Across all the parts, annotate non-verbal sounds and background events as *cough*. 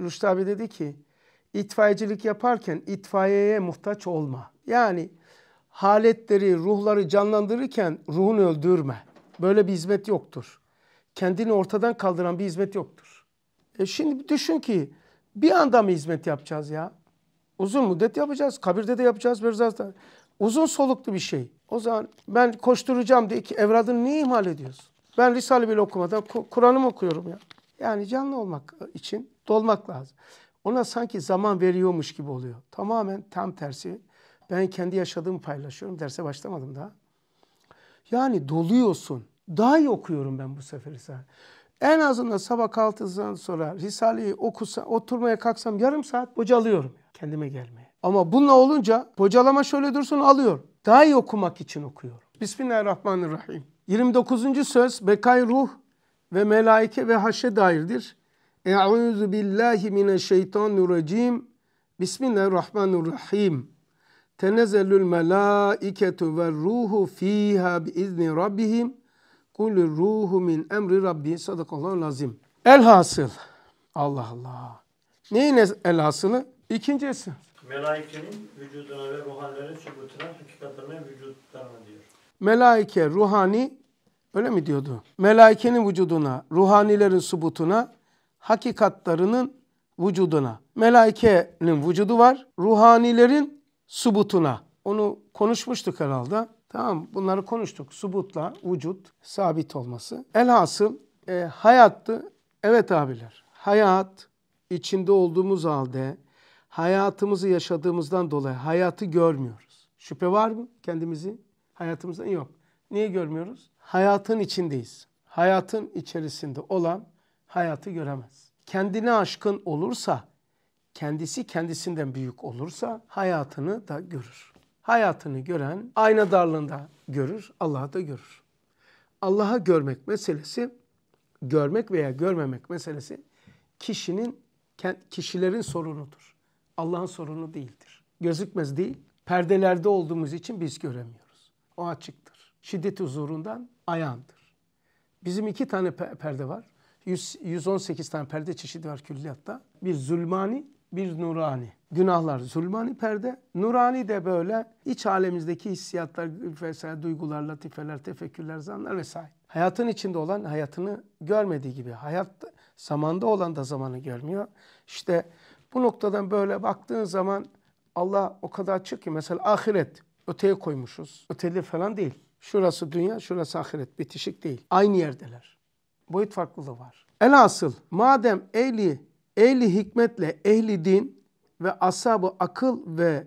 Rüştü abi dedi ki itfaiyecilik yaparken itfaiyeye muhtaç olma. Yani haletleri, ruhları canlandırırken ruhunu öldürme. Böyle bir hizmet yoktur. Kendini ortadan kaldıran bir hizmet yoktur. E şimdi düşün ki bir anda mı hizmet yapacağız ya? Uzun müddet yapacağız. Kabirde de yapacağız. Berzaz'da. Uzun soluklu bir şey. O zaman ben koşturacağım diye ki evradını niye ihmal ediyorsun? Ben Risale bile okumadan Kur'an'ı mı okuyorum ya? Yani canlı olmak e, için dolmak lazım. Ona sanki zaman veriyormuş gibi oluyor. Tamamen tam tersi. Ben kendi yaşadığımı paylaşıyorum. Derse başlamadım daha. Yani doluyorsun. Daha iyi okuyorum ben bu sefer Risale. En azından sabah kahvaltısından sonra Risale'yi okusam, oturmaya kalksam yarım saat bocalıyorum kendime gelmeye. Ama bununla olunca bocalama şöyle dursun alıyor. Daha iyi okumak için okuyorum. Bismillahirrahmanirrahim. 29. söz Bekay Ruh ve melaike ve haşe dairdir. Euzu billahi mineşşeytanirracim. Bismillahirrahmanirrahim. Tenezzelül melaiketu ve ruhu fiha izni rabbihim. Kulü ruhu min emri rabbi. Sadakallahu lazim. Elhasıl. Allah Allah. Neyin elhasılı? İkincisi. Melaikenin vücuduna ve ruhanların sübutuna, hakikatlerine vücutlarına diyor. Melaike, ruhani Böyle mi diyordu? Melaikenin vücuduna, ruhanilerin subutuna, hakikatlarının vücuduna. Melaikenin vücudu var, ruhanilerin subutuna. Onu konuşmuştuk herhalde. Tamam bunları konuştuk. Subutla vücut sabit olması. Elhasıl e, hayattı. Evet abiler hayat içinde olduğumuz halde hayatımızı yaşadığımızdan dolayı hayatı görmüyoruz. Şüphe var mı kendimizi? Hayatımızdan yok. Niye görmüyoruz? hayatın içindeyiz. Hayatın içerisinde olan hayatı göremez. Kendine aşkın olursa, kendisi kendisinden büyük olursa hayatını da görür. Hayatını gören ayna darlığında görür, Allah'ı da görür. Allah'a görmek meselesi, görmek veya görmemek meselesi kişinin kişilerin sorunudur. Allah'ın sorunu değildir. Gözükmez değil. Perdelerde olduğumuz için biz göremiyoruz. O açıktır şiddeti huzurundan ayağımdır. Bizim iki tane perde var. 118 tane perde çeşidi var külliyatta. Bir zulmani, bir nurani. Günahlar zulmani perde. Nurani de böyle iç alemimizdeki hissiyatlar, vesaire, duygular, latifeler, tefekkürler, zanlar vesaire. Hayatın içinde olan hayatını görmediği gibi. Hayat zamanda olan da zamanı görmüyor. İşte bu noktadan böyle baktığın zaman Allah o kadar açık ki mesela ahiret öteye koymuşuz. Öteli falan değil. Şurası dünya, şurası ahiret. Bitişik değil. Aynı yerdeler. Boyut farklılığı var. Elhasıl madem ehli, ehli hikmetle ehli din ve asabı akıl ve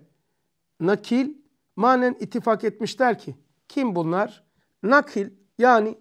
nakil manen ittifak etmişler ki kim bunlar? Nakil yani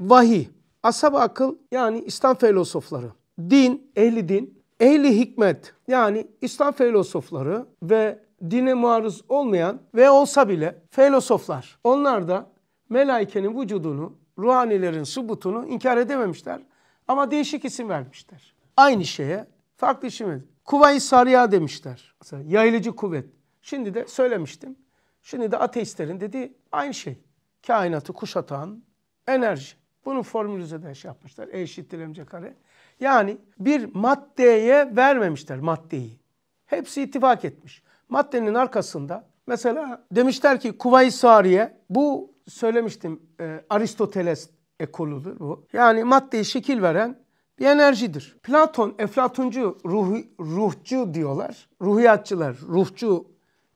vahiy, asab akıl yani İslam filozofları, din, ehli din, ehli hikmet yani İslam filozofları ve dine maruz olmayan ve olsa bile filozoflar. Onlar da melaikenin vücudunu, ruhanilerin subutunu inkar edememişler. Ama değişik isim vermişler. Aynı şeye farklı isim Kuvayi Sarıya demişler. Mesela yayılıcı kuvvet. Şimdi de söylemiştim. Şimdi de ateistlerin dediği aynı şey. Kainatı kuşatan enerji. Bunu formülüze de şey yapmışlar. E eşittir mc kare. Yani bir maddeye vermemişler maddeyi. Hepsi ittifak etmiş. Maddenin arkasında mesela demişler ki Kuvayi Sariye bu söylemiştim e, Aristoteles ekoludur bu. Yani maddeye şekil veren bir enerjidir. Platon, Eflatuncu, ruh, ruhçu diyorlar. Ruhiyatçılar, ruhçu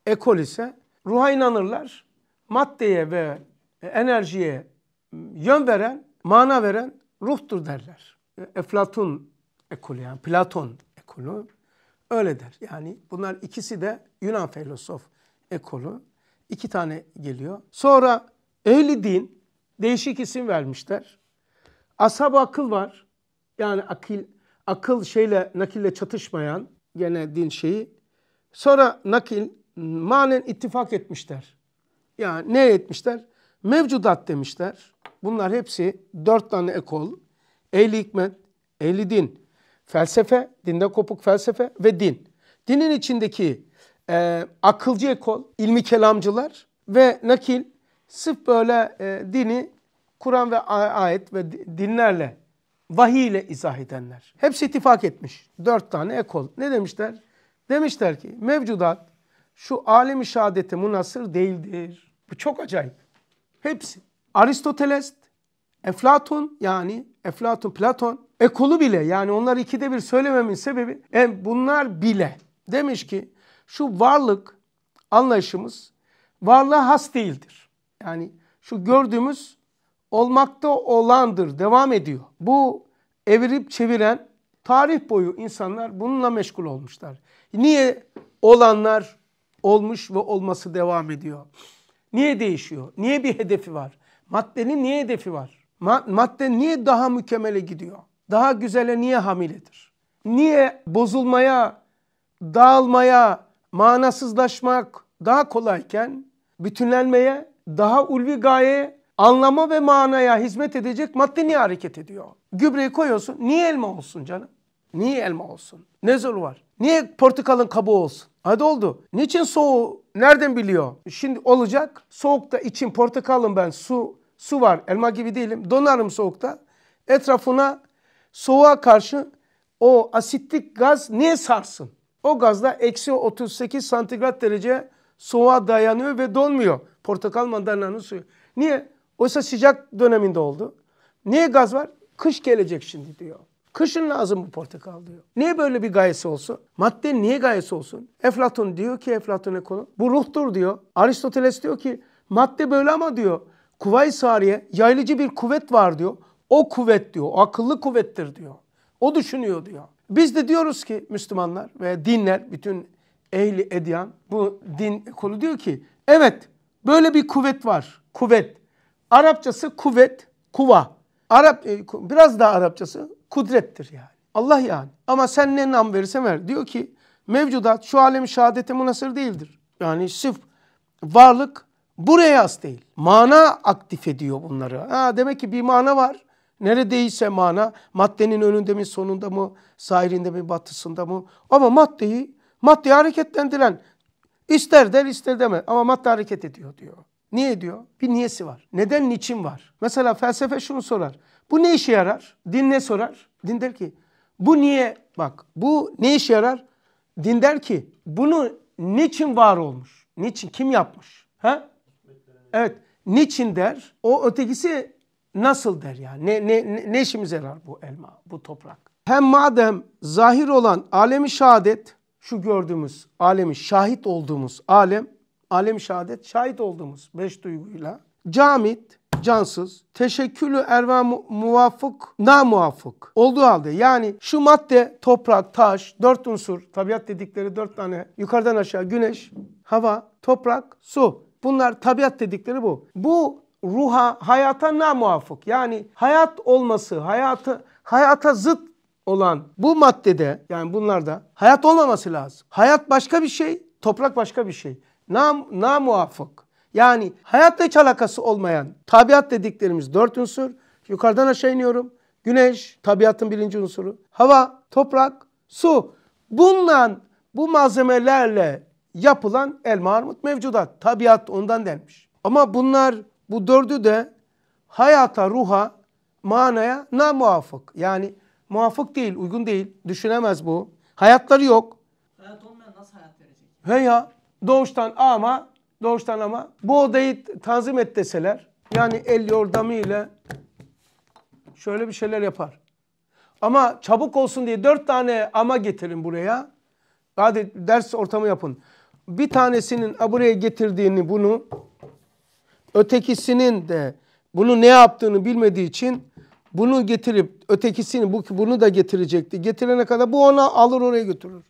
ekol ise ruha inanırlar. Maddeye ve enerjiye yön veren, mana veren ruhtur derler. E, Eflatun ekolü yani Platon ekolu öyle der. Yani bunlar ikisi de Yunan filozof ekolu. İki tane geliyor. Sonra Ehli din değişik isim vermişler. Ashab akıl var. Yani akil, akıl şeyle nakille çatışmayan gene din şeyi. Sonra nakil manen ittifak etmişler. Yani ne etmişler? Mevcudat demişler. Bunlar hepsi dört tane ekol. Ehli hikmet, ehli din, felsefe, dinde kopuk felsefe ve din. Dinin içindeki e, akılcı ekol, ilmi kelamcılar ve nakil Sırf böyle e, dini Kur'an ve ayet ve dinlerle, vahiy ile izah edenler. Hepsi ittifak etmiş. Dört tane ekol. Ne demişler? Demişler ki mevcudat şu alemi şehadete münasır değildir. Bu çok acayip. Hepsi. Aristoteles, Eflatun yani Eflatun, Platon, ekolu bile yani onları ikide bir söylememin sebebi yani e, bunlar bile demiş ki şu varlık anlayışımız varlığa has değildir. Yani şu gördüğümüz olmakta olandır. Devam ediyor. Bu evirip çeviren tarih boyu insanlar bununla meşgul olmuşlar. Niye olanlar olmuş ve olması devam ediyor? Niye değişiyor? Niye bir hedefi var? Maddenin niye hedefi var? Madde niye daha mükemmele gidiyor? Daha güzele niye hamiledir? Niye bozulmaya, dağılmaya, manasızlaşmak daha kolayken bütünlenmeye daha ulvi gaye anlama ve manaya hizmet edecek madde niye hareket ediyor? Gübreyi koyuyorsun. Niye elma olsun canım? Niye elma olsun? Ne zor var? Niye portakalın kabuğu olsun? Hadi oldu. Niçin soğuğu nereden biliyor? Şimdi olacak. Soğukta için portakalın ben su su var. Elma gibi değilim. Donarım soğukta. Etrafına soğuğa karşı o asitlik gaz niye sarsın? O gazla eksi 38 santigrat derece soğuğa dayanıyor ve donmuyor. Portakal mandalinanın suyu. Niye? Oysa sıcak döneminde oldu. Niye gaz var? Kış gelecek şimdi diyor. Kışın lazım bu portakal diyor. Niye böyle bir gayesi olsun? Madde niye gayesi olsun? Eflatun diyor ki Eflatun ekonu. Bu ruhtur diyor. Aristoteles diyor ki madde böyle ama diyor. Kuvayi Sariye yayıcı bir kuvvet var diyor. O kuvvet diyor. O akıllı kuvvettir diyor. O düşünüyor diyor. Biz de diyoruz ki Müslümanlar ve dinler bütün ehli edyan bu din kolu diyor ki evet böyle bir kuvvet var. Kuvvet. Arapçası kuvvet, kuva. Arap e, biraz daha Arapçası kudrettir yani. Allah yani. Ama sen ne nam verirsen ver. Diyor ki mevcudat şu alemi şehadete münasır değildir. Yani sırf varlık buraya as değil. Mana aktif ediyor bunları. Ha, demek ki bir mana var. Neredeyse mana maddenin önünde mi sonunda mı sahilinde mi batısında mı ama maddeyi Maddi hareketlendiren ister der ister deme ama madde hareket ediyor diyor. Niye diyor Bir niyesi var. Neden niçin var? Mesela felsefe şunu sorar. Bu ne işe yarar? Din ne sorar? Din der ki bu niye bak bu ne işe yarar? Din der ki bunu niçin var olmuş? Niçin? Kim yapmış? Ha? Evet. Niçin der? O ötekisi nasıl der yani? Ne, ne, ne işimize yarar bu elma, bu toprak? Hem madem zahir olan alemi şehadet şu gördüğümüz alemi şahit olduğumuz alem, alem şahadet şahit olduğumuz beş duyguyla camit, cansız, teşekkülü erva mu muvafık, na muvafık olduğu halde yani şu madde, toprak, taş, dört unsur, tabiat dedikleri dört tane yukarıdan aşağı güneş, hava, toprak, su. Bunlar tabiat dedikleri bu. Bu ruha, hayata na muvafık. Yani hayat olması, hayatı, hayata zıt olan bu maddede yani bunlarda hayat olmaması lazım. Hayat başka bir şey, toprak başka bir şey. Na, na muvaffak. Yani hayatla hiç alakası olmayan tabiat dediklerimiz dört unsur. Yukarıdan aşağı iniyorum. Güneş, tabiatın birinci unsuru. Hava, toprak, su. Bununla bu malzemelerle yapılan elma armut mevcudat. Tabiat ondan denmiş. Ama bunlar bu dördü de hayata, ruha, manaya na muafık. Yani Muvafık değil, uygun değil. Düşünemez bu. Hayatları yok. Hayat olmayan nasıl hayat verecek? He ya. Doğuştan ama, doğuştan ama bu odayı tanzim et deseler yani el yordamı ile şöyle bir şeyler yapar. Ama çabuk olsun diye dört tane ama getirin buraya. Hadi ders ortamı yapın. Bir tanesinin buraya getirdiğini bunu, ötekisinin de bunu ne yaptığını bilmediği için bunu getirip ötekisini bu, bunu da getirecekti. Getirene kadar bu ona alır oraya götürür.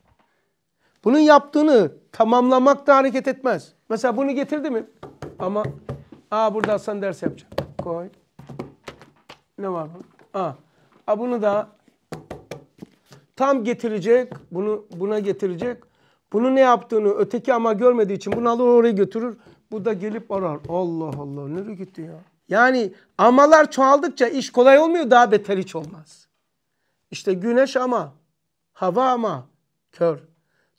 Bunun yaptığını tamamlamak da hareket etmez. Mesela bunu getirdi mi? Ama aa burada sen ders yapacağım. Koy. Ne var bu? Aa. aa bunu da tam getirecek. Bunu buna getirecek. Bunu ne yaptığını öteki ama görmediği için bunu alır oraya götürür. Bu da gelip arar. Allah Allah nereye gitti ya? Yani amalar çoğaldıkça iş kolay olmuyor daha beter hiç olmaz. İşte güneş ama, hava ama kör.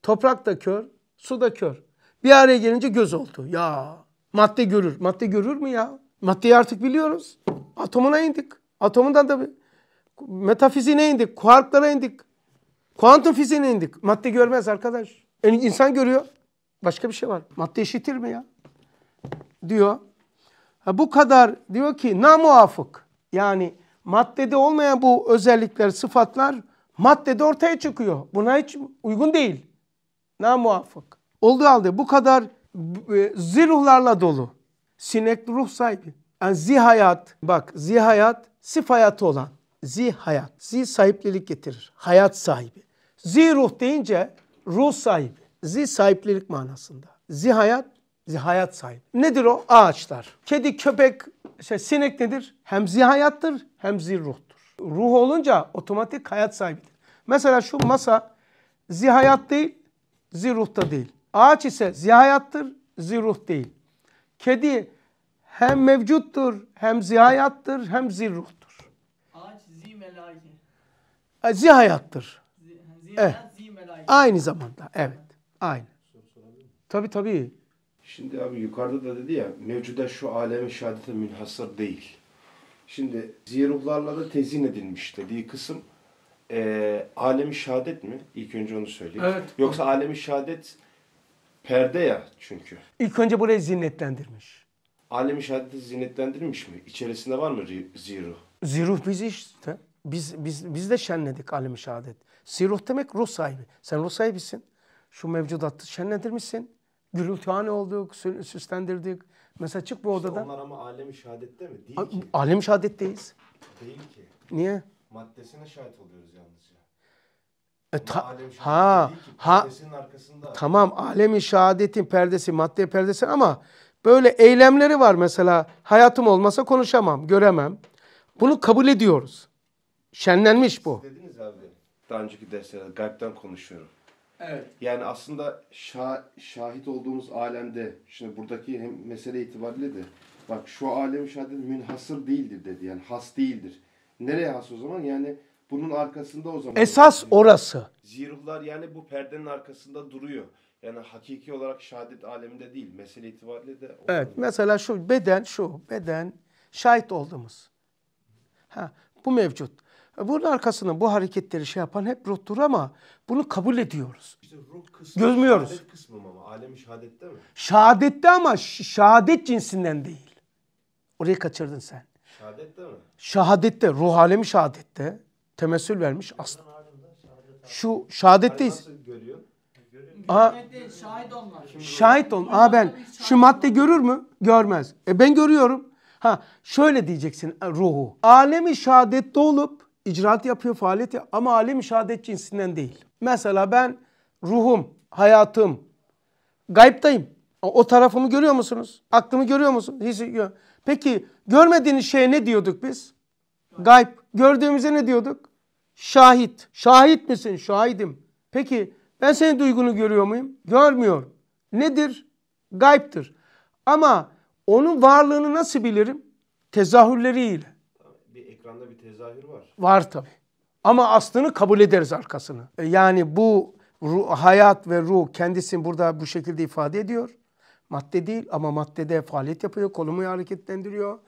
Toprak da kör, su da kör. Bir araya gelince göz oldu. Ya madde görür. Madde görür mü ya? Maddeyi artık biliyoruz. Atomuna indik. Atomundan da metafiziğine indik. Kuarklara indik. Kuantum fiziğine indik. Madde görmez arkadaş. Yani insan görüyor. Başka bir şey var. Madde işitir mi ya? Diyor bu kadar diyor ki na muafık yani maddede olmayan bu özellikler, sıfatlar maddede ortaya çıkıyor. Buna hiç uygun değil. Na muafık. Olduğu halde bu kadar e, zirhlarla dolu. sinek ruh sahibi. Yani zihayat, bak zihayat sif hayatı olan. Zihayat. Zi sahiplilik getirir. Hayat sahibi. ruh deyince ruh sahibi. Zi sahiplilik manasında. Zihayat zihayat sahip. Nedir o? Ağaçlar. Kedi, köpek, şey, sinek nedir? Hem zihayattır hem zirruhtur. Ruh olunca otomatik hayat sahibidir. Mesela şu masa zihayat değil, zirruhta değil. Ağaç ise zihayattır, zirruh değil. Kedi hem mevcuttur, hem zihayattır, hem zirruhtur. Ağaç zimelaki. E, zihayattır. Zihayat, evet. Eh, aynı zamanda, evet. Aynı. Tabii tabii. Şimdi abi yukarıda da dedi ya mevcuda şu aleme şehadete münhasır değil. Şimdi ziyaruhlarla da tezin edilmiş dediği kısım e, alemi şehadet mi? İlk önce onu söyleyeyim. Evet. Yoksa alemi şehadet perde ya çünkü. İlk önce burayı zinetlendirmiş. Alemi şehadeti zinetlendirilmiş mi? İçerisinde var mı ziruh? Ziruh biz işte. Biz, biz, biz de şenledik alemi şehadet. Ziruh demek ruh sahibi. Sen ruh sahibisin. Şu mevcudatı şenlendirmişsin. Gürültühane olduk, süslendirdik. Mesela çık bu odadan. İşte onlar ama alemi şehadette mi? Değil ki. Alemi şehadetteyiz. Değil ki. Niye? Maddesine şahit oluyoruz yalnızca. E ta, ha ha arkasında. tamam alemi şahadetin perdesi madde perdesi ama böyle eylemleri var mesela hayatım olmasa konuşamam göremem bunu kabul ediyoruz şenlenmiş bu. Siz dediniz abi daha önceki derslerde gaybden konuşuyorum. Yani aslında şah, şahit olduğumuz alemde, şimdi buradaki hem mesele itibariyle de, bak şu alem şahadet münhasır değildir dedi. Yani has değildir. Nereye has o zaman? Yani bunun arkasında o zaman. Esas orası. Ziruhlar yani bu perdenin arkasında duruyor. Yani hakiki olarak şahadet aleminde değil. Mesele itibariyle de. Orada. Evet. Mesela şu beden şu. Beden şahit olduğumuz. Ha, bu mevcut. Bunun arkasında bu hareketleri şey yapan hep ruhtur ama bunu kabul ediyoruz. İşte ruh kısmı, Gözmüyoruz. Şehadet kısmı ama alemi şehadette mi? Şehadette ama şehadet cinsinden değil. Orayı kaçırdın sen. Şehadette mi? Şehadette, ruh alemi şehadette. Temessül vermiş aslında. Şu şahadetteyiz. Hani görüyor? şahit olmak. Şahit olmak. Aa ben şu madde görür mü? Görmez. E ben görüyorum. Ha şöyle diyeceksin e, ruhu. Alemi şahadette olup icraat yapıyor, faaliyet yapıyor ama alim şehadet cinsinden değil. Mesela ben ruhum, hayatım, gayiptayım. O tarafımı görüyor musunuz? Aklımı görüyor musunuz? Hiç, gör. Peki görmediğiniz şeye ne diyorduk biz? Gayb. Gördüğümüze ne diyorduk? Şahit. Şahit misin? Şahidim. Peki ben senin duygunu görüyor muyum? Görmüyorum. Nedir? Gayiptir. Ama onun varlığını nasıl bilirim? Tezahürleriyle ekranda bir tezahür var. Var tabii. Ama aslını kabul ederiz arkasını. E, yani bu ruh, hayat ve ruh kendisini burada bu şekilde ifade ediyor. Madde değil ama maddede faaliyet yapıyor, kolumu hareketlendiriyor.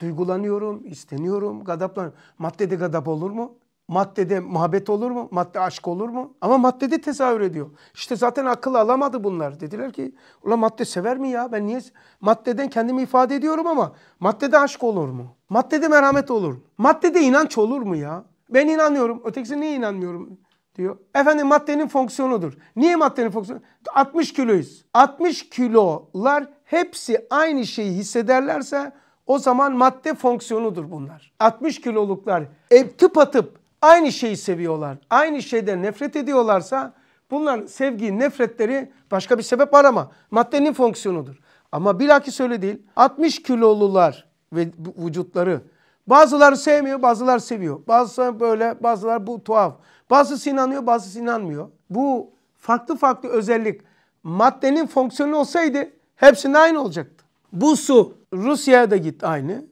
Duygulanıyorum, isteniyorum, gadaplanıyorum. Maddede gadap olur mu? Maddede muhabbet olur mu? Madde aşk olur mu? Ama maddede tezahür ediyor. İşte zaten akıl alamadı bunlar. Dediler ki ulan madde sever mi ya? Ben niye maddeden kendimi ifade ediyorum ama maddede aşk olur mu? Maddede merhamet olur mu? Maddede inanç olur mu ya? Ben inanıyorum. Ötekisi niye inanmıyorum? diyor. Efendim maddenin fonksiyonudur. Niye maddenin fonksiyonu? 60 kiloyuz. 60 kilolar hepsi aynı şeyi hissederlerse o zaman madde fonksiyonudur bunlar. 60 kiloluklar e, tıp atıp aynı şeyi seviyorlar, aynı şeyden nefret ediyorlarsa bunların sevgi, nefretleri başka bir sebep var ama maddenin fonksiyonudur. Ama bilakis öyle değil. 60 kilolular ve vücutları bazıları sevmiyor, bazıları seviyor. Bazıları böyle, bazıları bu tuhaf. Bazısı inanıyor, bazısı inanmıyor. Bu farklı farklı özellik maddenin fonksiyonu olsaydı hepsinde aynı olacaktı. Bu su Rusya'ya da git aynı.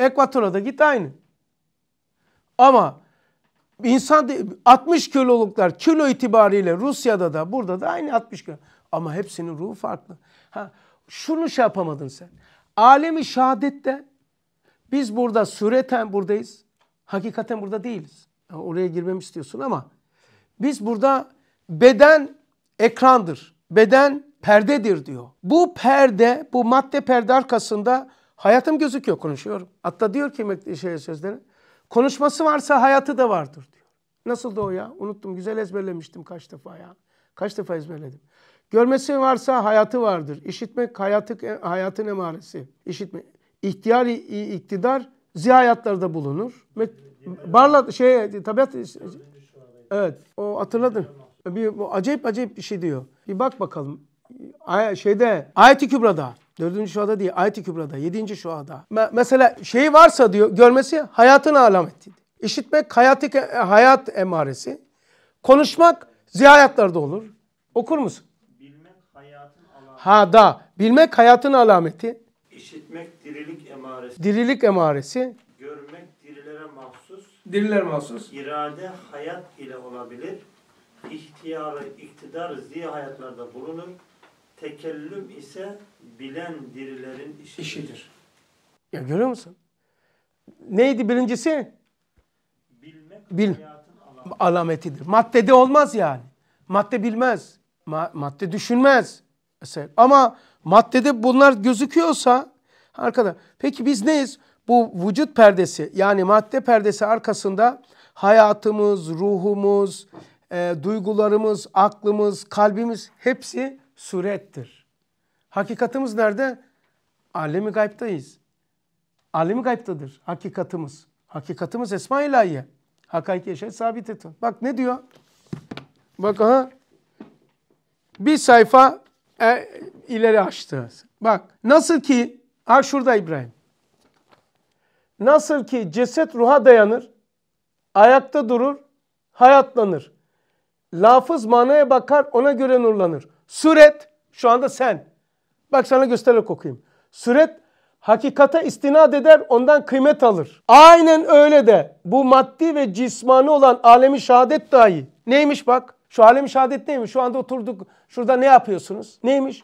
Ekvator'a da git aynı. Ama insan 60 kiloluklar kilo itibariyle Rusya'da da burada da aynı 60 kilo. Ama hepsinin ruhu farklı. Ha, şunu şey yapamadın sen. Alemi şehadette biz burada sureten buradayız. Hakikaten burada değiliz. Yani oraya girmemi istiyorsun ama biz burada beden ekrandır. Beden perdedir diyor. Bu perde, bu madde perde arkasında hayatım gözüküyor konuşuyorum. Hatta diyor ki şey sözleri Konuşması varsa hayatı da vardır diyor. Nasıl da o ya? Unuttum. Güzel ezberlemiştim kaç defa ya. Kaç defa ezberledim. Görmesi varsa hayatı vardır. İşitmek hayatı, hayatın emaresi. İşitme. İhtiyar, iktidar zihayatlarda bulunur. Barla şey tabiat Evet. O hatırladım. Bir, bu acayip acayip bir şey diyor. Bir bak bakalım. Ay, şeyde Ayet-i Kübra'da Dördüncü şuada değil. Ayet-i Kübra'da. Yedinci şuada. Me mesela şeyi varsa diyor görmesi hayatın alameti. İşitmek hayatı, hayat emaresi. Konuşmak ziyayatlarda olur. Okur musun? Bilmek hayatın alameti. Ha da. Bilmek hayatın alameti. İşitmek dirilik emaresi. Dirilik emaresi. Görmek dirilere mahsus. Diriler mahsus. İrade hayat ile olabilir. İhtiyarı, iktidar ziyayatlarda bulunur tekellüm ise bilen dirilerin işidir. işidir. Ya görüyor musun? Neydi birincisi? Bilmek Bil hayatın alametidir. alametidir. Maddede olmaz yani. Madde bilmez. Ma madde düşünmez. Mesela. Ama maddede bunlar gözüküyorsa arkada. Peki biz neyiz? Bu vücut perdesi yani madde perdesi arkasında hayatımız, ruhumuz, e, duygularımız, aklımız, kalbimiz hepsi surettir. Hakikatımız nerede? Alemi gaybtayız. Alemi gaybtadır hakikatımız. Hakikatımız Esma ilahiye. Hakayki eşe sabit et. Bak ne diyor? Bak aha. Bir sayfa e, ileri açtı. Bak nasıl ki, ha şurada İbrahim. Nasıl ki ceset ruha dayanır, ayakta durur, hayatlanır. Lafız manaya bakar, ona göre nurlanır. Suret şu anda sen. Bak sana göstererek okuyayım. Suret hakikata istinad eder ondan kıymet alır. Aynen öyle de bu maddi ve cismani olan alemi şehadet dahi. Neymiş bak? Şu alemi şehadet neymiş? Şu anda oturduk şurada ne yapıyorsunuz? Neymiş?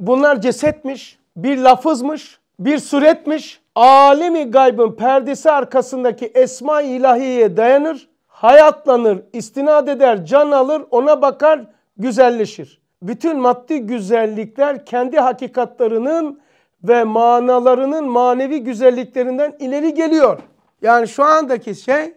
Bunlar cesetmiş, bir lafızmış, bir suretmiş. Alemi gaybın perdesi arkasındaki esma ilahiye dayanır, hayatlanır, istinad eder, can alır, ona bakar, güzelleşir bütün maddi güzellikler kendi hakikatlarının ve manalarının manevi güzelliklerinden ileri geliyor. Yani şu andaki şey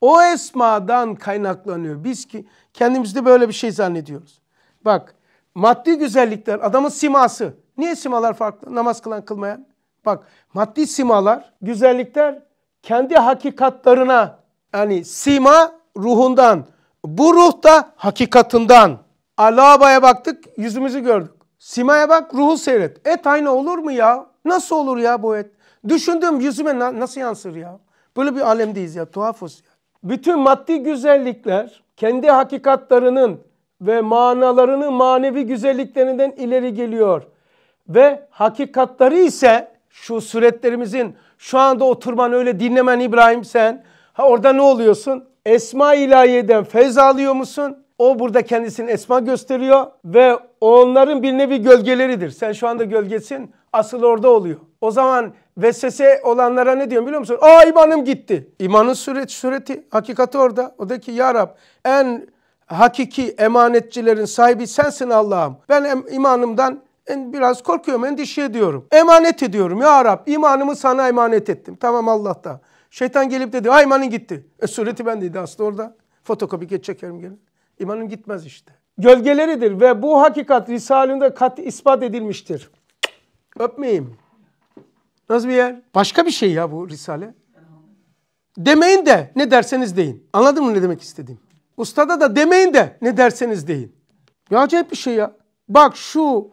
o esmadan kaynaklanıyor. Biz ki kendimizde böyle bir şey zannediyoruz. Bak maddi güzellikler adamın siması. Niye simalar farklı? Namaz kılan kılmayan. Bak maddi simalar, güzellikler kendi hakikatlarına yani sima ruhundan, bu ruh da hakikatından. Alaba'ya baktık yüzümüzü gördük. Sima'ya bak ruhu seyret. Et aynı olur mu ya? Nasıl olur ya bu et? Düşündüm yüzüme na nasıl yansır ya? Böyle bir alemdeyiz ya tuhafız ya. Bütün maddi güzellikler kendi hakikatlarının ve manalarını manevi güzelliklerinden ileri geliyor. Ve hakikatları ise şu suretlerimizin şu anda oturman öyle dinlemen İbrahim sen. Ha orada ne oluyorsun? Esma ilahiyeden feyz alıyor musun? O burada kendisini esma gösteriyor ve onların bir nevi gölgeleridir. Sen şu anda gölgesin asıl orada oluyor. O zaman vesvese olanlara ne diyorum biliyor musun? Aa imanım gitti. İmanın sureti, sureti hakikati orada. O da ki ya Rab en hakiki emanetçilerin sahibi sensin Allah'ım. Ben imanımdan biraz korkuyorum, endişe ediyorum. Emanet ediyorum ya Rab. İmanımı sana emanet ettim. Tamam Allah'ta. Şeytan gelip dedi, ay imanın gitti. E sureti bendeydi aslında orada. Fotokopi geç çekerim gelin. İmanın gitmez işte. Gölgeleridir ve bu hakikat Risalü'nde kat ispat edilmiştir. Öpmeyeyim. Nasıl bir yer? Başka bir şey ya bu Risale. Demeyin de ne derseniz deyin. Anladın mı ne demek istediğim? Ustada da demeyin de ne derseniz deyin. Ya acayip bir şey ya. Bak şu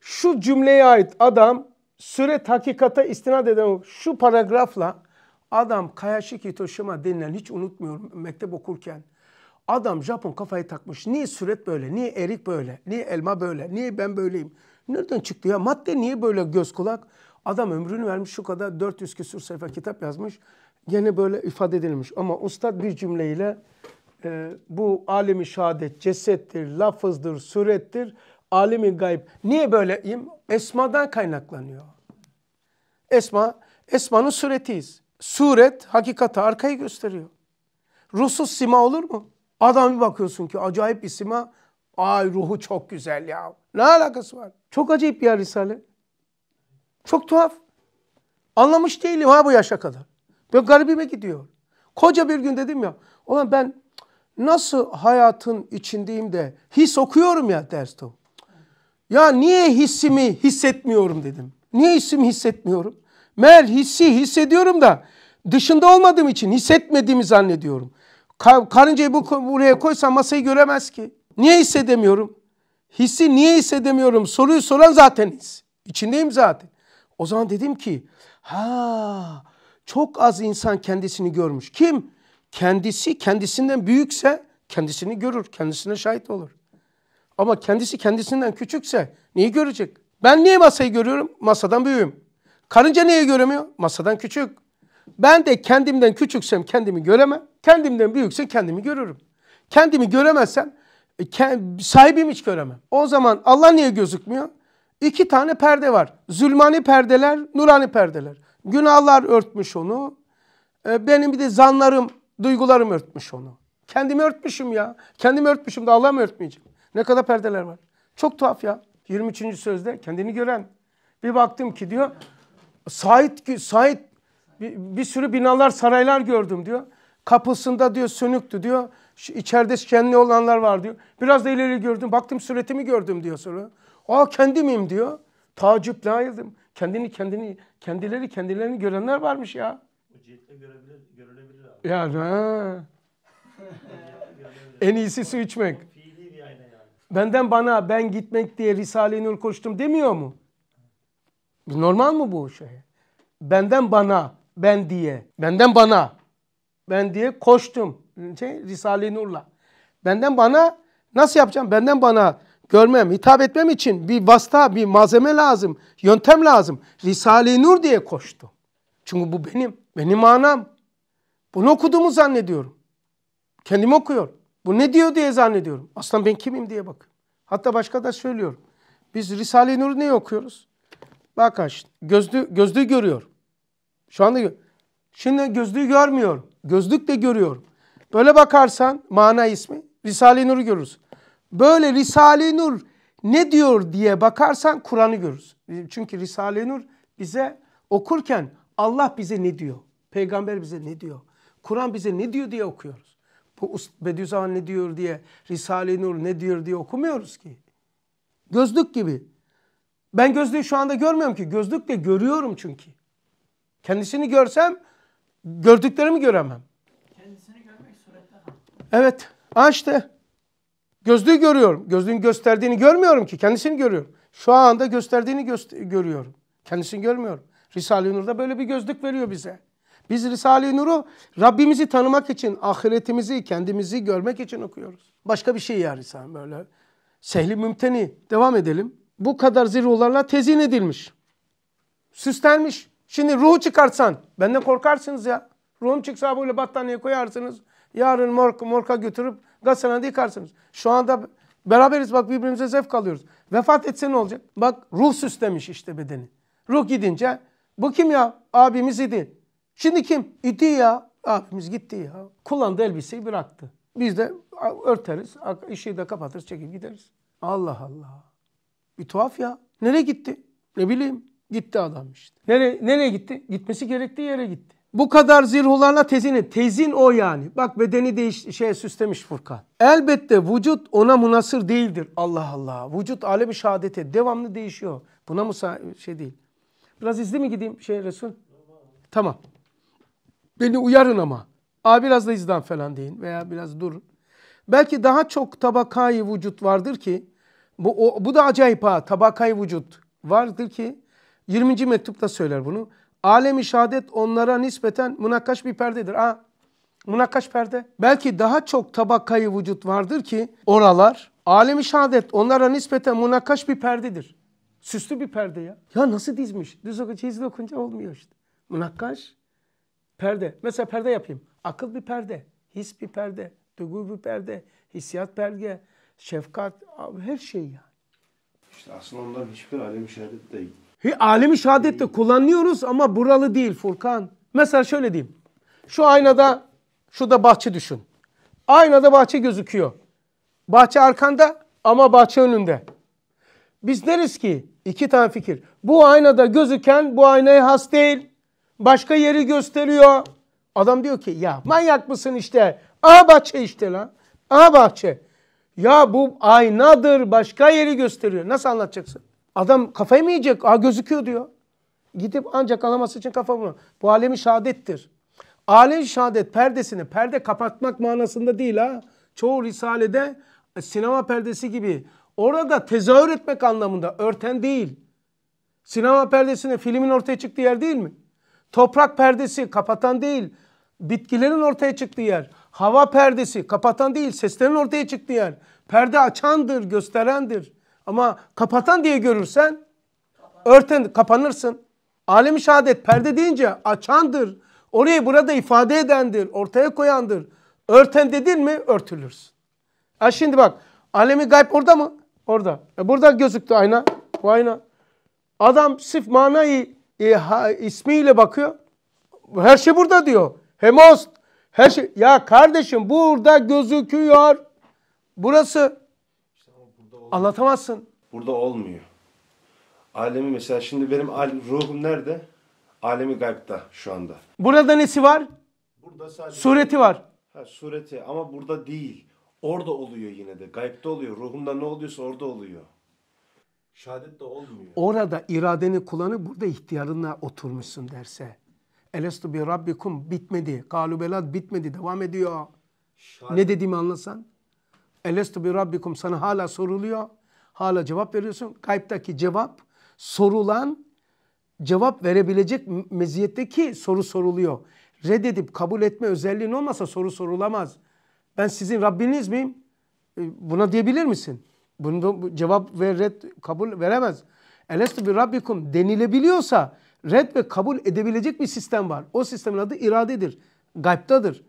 şu cümleye ait adam süre hakikata istinad eden şu paragrafla adam Kayashi Toshima denilen hiç unutmuyorum mektep okurken Adam Japon kafayı takmış. Niye süret böyle? Niye erik böyle? Niye elma böyle? Niye ben böyleyim? Nereden çıktı ya? Madde niye böyle göz kulak? Adam ömrünü vermiş şu kadar 400 küsur sayfa kitap yazmış. Gene böyle ifade edilmiş. Ama ustad bir cümleyle e, bu alemi şehadet cesettir, lafızdır, surettir, alemi gayb. Niye böyleyim? Esma'dan kaynaklanıyor. Esma, Esma'nın suretiyiz. Suret hakikati arkayı gösteriyor. Ruhsuz sima olur mu? Adam bir bakıyorsun ki acayip isima ay ruhu çok güzel ya. Ne alakası var? Çok acayip bir Risale. Çok tuhaf. Anlamış değilim ha bu yaşa kadar. Böyle garibime gidiyor. Koca bir gün dedim ya. Ulan ben nasıl hayatın içindeyim de his okuyorum ya derste. Ya niye hissimi hissetmiyorum dedim. Niye hissimi hissetmiyorum? Meğer hissi hissediyorum da dışında olmadığım için hissetmediğimi zannediyorum. Karıncayı bu, buraya koysam masayı göremez ki. Niye hissedemiyorum? Hissi niye hissedemiyorum? Soruyu soran zaten his. İçindeyim zaten. O zaman dedim ki ha çok az insan kendisini görmüş. Kim? Kendisi kendisinden büyükse kendisini görür, kendisine şahit olur. Ama kendisi kendisinden küçükse neyi görecek? Ben niye masayı görüyorum? Masadan büyüğüm. Karınca neyi göremiyor? Masadan küçük. Ben de kendimden küçüksem kendimi göremem. Kendimden büyüksem kendimi görürüm. Kendimi göremezsem e, sahibim hiç göremem. O zaman Allah niye gözükmüyor? İki tane perde var. Zulmani perdeler, nurani perdeler. Günahlar örtmüş onu. E, benim bir de zanlarım, duygularım örtmüş onu. Kendimi örtmüşüm ya. Kendimi örtmüşüm de Allah örtmeyeceğim? Ne kadar perdeler var. Çok tuhaf ya. 23. sözde kendini gören. Bir baktım ki diyor Said, Said bir, bir sürü binalar, saraylar gördüm diyor. Kapısında diyor sönüktü diyor. Şu içeride şenli olanlar var diyor. Biraz da ileri gördüm. Baktım suretimi gördüm diyor sonra. Aa kendi miyim diyor. Taciple ayıldım. Kendini kendini kendileri kendilerini görenler varmış ya. Ciltle görebilir, abi. Yani en iyisi su içmek. Benden bana ben gitmek diye Risale-i Nur koştum demiyor mu? Normal mi bu şey? Benden bana ben diye. Benden bana. Ben diye koştum. Şey, Risale-i Nur'la. Benden bana nasıl yapacağım? Benden bana görmem, hitap etmem için bir vasıta, bir malzeme lazım, yöntem lazım. Risale-i Nur diye koştum. Çünkü bu benim, benim anam. Bunu okuduğumu zannediyorum. Kendim okuyor. Bu ne diyor diye zannediyorum. Aslan ben kimim diye bak. Hatta başka da söylüyorum. Biz Risale-i Nur'u ne okuyoruz? Bak aç, gözlü, gözlüğü görüyor. Şu anda şimdi gözlüğü görmüyor. Gözlük de görüyor. Böyle bakarsan mana ismi Risale-i Nur'u görürüz. Böyle Risale-i Nur ne diyor diye bakarsan Kur'an'ı görürüz. Çünkü Risale-i Nur bize okurken Allah bize ne diyor? Peygamber bize ne diyor? Kur'an bize ne diyor diye okuyoruz. Bu Bediüzzaman ne diyor diye, Risale-i Nur ne diyor diye okumuyoruz ki. Gözlük gibi. Ben gözlüğü şu anda görmüyorum ki. Gözlükle görüyorum çünkü. Kendisini görsem gördüklerimi göremem. Kendisini görmek surette Evet. açtı. Gözlüğü görüyorum. Gözlüğün gösterdiğini görmüyorum ki. Kendisini görüyorum. Şu anda gösterdiğini göster görüyorum. Kendisini görmüyorum. Risale-i Nur'da böyle bir gözlük veriyor bize. Biz Risale-i Nur'u Rabbimizi tanımak için, ahiretimizi, kendimizi görmek için okuyoruz. Başka bir şey ya Risale böyle. Sehli mümteni. Devam edelim. Bu kadar zirhularla tezin edilmiş. Süslenmiş. Şimdi ruhu çıkartsan benden korkarsınız ya. Ruhum çıksa böyle battaniye koyarsınız. Yarın mork, morka götürüp gazetede yıkarsınız. Şu anda beraberiz bak birbirimize zevk alıyoruz. Vefat etse ne olacak? Bak ruh süslemiş işte bedeni. Ruh gidince bu kim ya? Abimiz idi. Şimdi kim? İdi ya. Abimiz gitti ya. Kullandığı elbiseyi bıraktı. Biz de örteriz, işi de kapatırız, çekip gideriz. Allah Allah. Bir tuhaf ya. Nereye gitti? Ne bileyim. Gitti adam işte. Nere nereye gitti? Gitmesi gerektiği yere gitti. Bu kadar zirhularla tezini. Tezin o yani. Bak bedeni değiş şey süslemiş Furkan. Elbette vücut ona munasır değildir. Allah Allah. Vücut alemi şehadete devamlı değişiyor. Buna musa şey değil. Biraz izli mi gideyim şey Resul? Tamam. Beni uyarın ama. Abi biraz da izlen falan deyin veya biraz durun. Belki daha çok tabakayı vücut vardır ki bu, o, bu da acayip ha tabakayı vücut vardır ki 20. mektupta söyler bunu. Alemi şahadet onlara nispeten münakkaş bir perdedir. Ha, münakkaş perde. Belki daha çok tabakayı vücut vardır ki oralar. Alemi şahadet onlara nispeten münakkaş bir perdedir. Süslü bir perde ya. Ya nasıl dizmiş? Düz okuyunca, izli okunca olmuyor işte. Münakkaş, perde. Mesela perde yapayım. Akıl bir perde, his bir perde, duygu bir perde, hissiyat perde, şefkat, her şey yani. İşte aslında onların hiçbir alemi şehadet değil alemi şehadette kullanıyoruz ama buralı değil Furkan. Mesela şöyle diyeyim. Şu aynada, şu da bahçe düşün. Aynada bahçe gözüküyor. Bahçe arkanda ama bahçe önünde. Biz deriz ki iki tane fikir. Bu aynada gözüken bu aynaya has değil. Başka yeri gösteriyor. Adam diyor ki ya manyak mısın işte. Aha bahçe işte lan. Aha bahçe. Ya bu aynadır başka yeri gösteriyor. Nasıl anlatacaksın? Adam kafayı mı yiyecek? Aa gözüküyor diyor. Gidip ancak alaması için kafa bunu. Bu alemi şehadettir. Alem şehadet perdesini perde kapatmak manasında değil ha. Çoğu risalede e, sinema perdesi gibi. Orada tezahür etmek anlamında örten değil. Sinema perdesini filmin ortaya çıktığı yer değil mi? Toprak perdesi kapatan değil. Bitkilerin ortaya çıktığı yer. Hava perdesi kapatan değil. Seslerin ortaya çıktığı yer. Perde açandır, gösterendir. Ama kapatan diye görürsen örten kapanırsın. Alemi şehadet perde deyince açandır. Orayı burada ifade edendir, ortaya koyandır. Örten dedin mi örtülürsün. Ha şimdi bak alemi gayb orada mı? Orada. E burada gözüktü ayna. Bu ayna. Adam sif manayı e, ha, ismiyle bakıyor. Her şey burada diyor. Hemost. Her şey. Ya kardeşim burada gözüküyor. Burası Anlatamazsın. Burada olmuyor. Alemi mesela şimdi benim ruhum nerede? Alemi gaybda şu anda. Burada nesi var? Burada sadece sureti var. Ha, sureti ama burada değil. Orada oluyor yine de. Gaybda oluyor. Ruhumda ne oluyorsa orada oluyor. Şehadet de olmuyor. Orada iradeni kullanıp burada ihtiyarınla oturmuşsun derse. Elestu bi rabbikum bitmedi. Galubelat bitmedi. Devam ediyor. Şehadet. Ne dediğimi anlasan? Elestu bi rabbikum sana hala soruluyor. Hala cevap veriyorsun. Kayıptaki cevap sorulan cevap verebilecek meziyetteki soru soruluyor. Reddedip kabul etme özelliğin olmasa soru sorulamaz. Ben sizin Rabbiniz miyim? E, buna diyebilir misin? Bunu cevap ve red kabul veremez. Elestu bir rabbikum denilebiliyorsa red ve kabul edebilecek bir sistem var. O sistemin adı iradedir. gayptadır.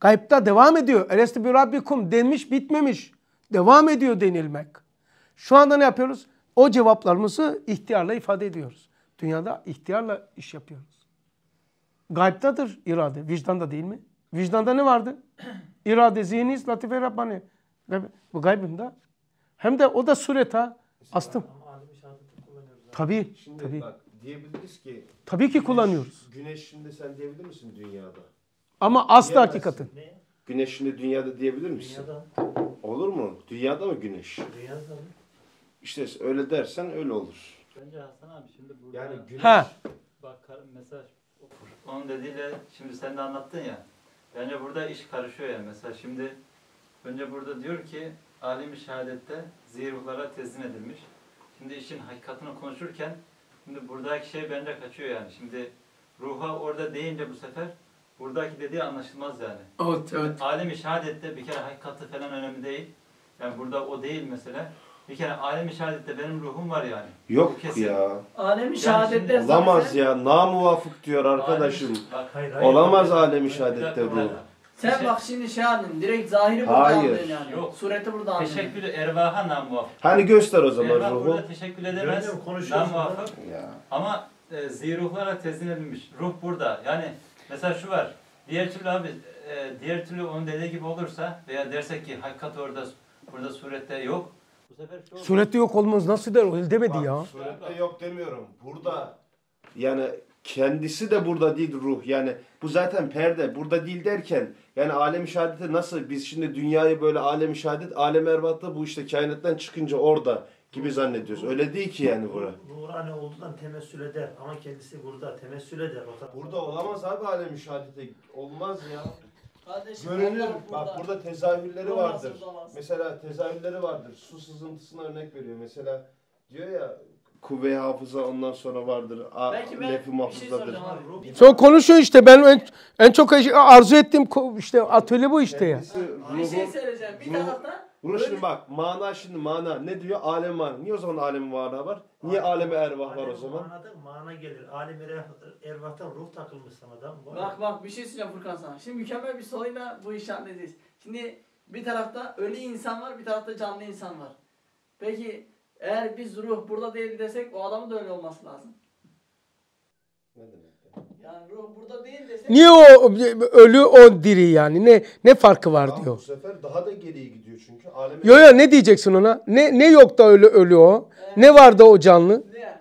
Kayıpta devam ediyor. Elesti bir Rabbikum denmiş bitmemiş. Devam ediyor denilmek. Şu anda ne yapıyoruz? O cevaplarımızı ihtiyarla ifade ediyoruz. Dünyada ihtiyarla iş yapıyoruz. Gayiptadır irade. Vicdanda değil mi? Vicdanda ne vardı? *clears throat* İrade, zihniyiz, latife, Rabbani. Bu gaybimde. Hem de o da sureta astım. Tabii. Şimdi tabii. bak diyebiliriz ki Tabii ki güneş, kullanıyoruz. Güneş şimdi sen diyebilir misin dünyada? Ama aslı Diyemez. hakikatin. Güneşinde dünyada diyebilir misin? Dünyada. Olur mu? Dünyada mı güneş? Dünyada mı? İşte öyle dersen öyle olur. Bence Hasan abi şimdi burada yani güneş ha. bak mesaj onun dediğiyle şimdi sen de anlattın ya. Bence burada iş karışıyor ya. Mesela şimdi önce burada diyor ki alim-i şehadette zihruhlara tezin edilmiş. Şimdi işin hakikatini konuşurken şimdi buradaki şey bence kaçıyor yani. Şimdi ruha orada deyince bu sefer Buradaki dediği anlaşılmaz yani. Evet, evet. Alemi şehadette bir kere hakikati falan önemli değil. Yani burada o değil mesela. Bir kere alemi şehadette benim ruhum var yani. Yok kesin. ya. Alemi şehadette Olamaz ya. Namuvafık diyor arkadaşım. Bak, hayır, hayır, Olamaz hayır. alemi şehadette ruh. Sen Teşekkür. bak şimdi şey anladın. Direkt zahiri burada Hayır. anladın yani. Yok. Sureti burada anladın. Teşekkülü ervaha namuvafık. Hani göster o zaman Ervah ruhu. burada teşekkür edemez. Namuvafık. Ama e, ziruhlara tezin edilmiş. Ruh burada. Yani Mesela şu var. Diğer türlü abi e, diğer türlü onun dediği gibi olursa veya dersek ki hakikat orada burada surette yok. Bu sefer şu Surette yok olmaz nasıl der öyle demedi Bak, ya. surette yok demiyorum. Burada yani kendisi de burada değil ruh. Yani bu zaten perde. Burada değil derken yani alem-i şehadete nasıl biz şimdi dünyayı böyle alem-i şehadet, alem erbatta bu işte kainattan çıkınca orada gibi zannediyoruz. Öyle değil ki yani bura. Nurani olduğundan temessül eder ama kendisi burada temessül eder. Burada olamaz abi alem şahadete. Olmaz ya. Kardeşim, Görünür. Bak burada, burada tezahürleri olamaz, vardır. Olamaz. Mesela tezahürleri vardır. Su sızıntısına örnek veriyor. Mesela diyor ya kuvve hafıza ondan sonra vardır. A, Belki ben mahfuzadır. Şey Sonra konuşuyor işte ben en, en çok arzu ettiğim işte atölye bu işte ya. Bir şey söyleyeceğim. Bir taraftan Buna şimdi bak mana şimdi mana ne diyor? Alem mana. Niye o zaman alem mana var? Niye alem, aleme ervah var o zaman? Manada mana gelir. Alem ervahtan ruh takılmış sana da. Bak bak bir şey söyleyeceğim Furkan sana. Şimdi mükemmel bir soyla bu işi halledeceğiz. Şimdi bir tarafta ölü insan var bir tarafta canlı insan var. Peki eğer biz ruh burada değil desek o adamın da öyle olması lazım. Ne demek? Yani ruh burada değil desek... Niye o ölü o diri yani? Ne ne farkı var diyor. Bu sefer daha da geriye gidiyor çünkü. Aleme... Yo yo ne diyeceksin ona? Ne ne yok da ölü ölü o? Evet. Ne var da o canlı? Ne?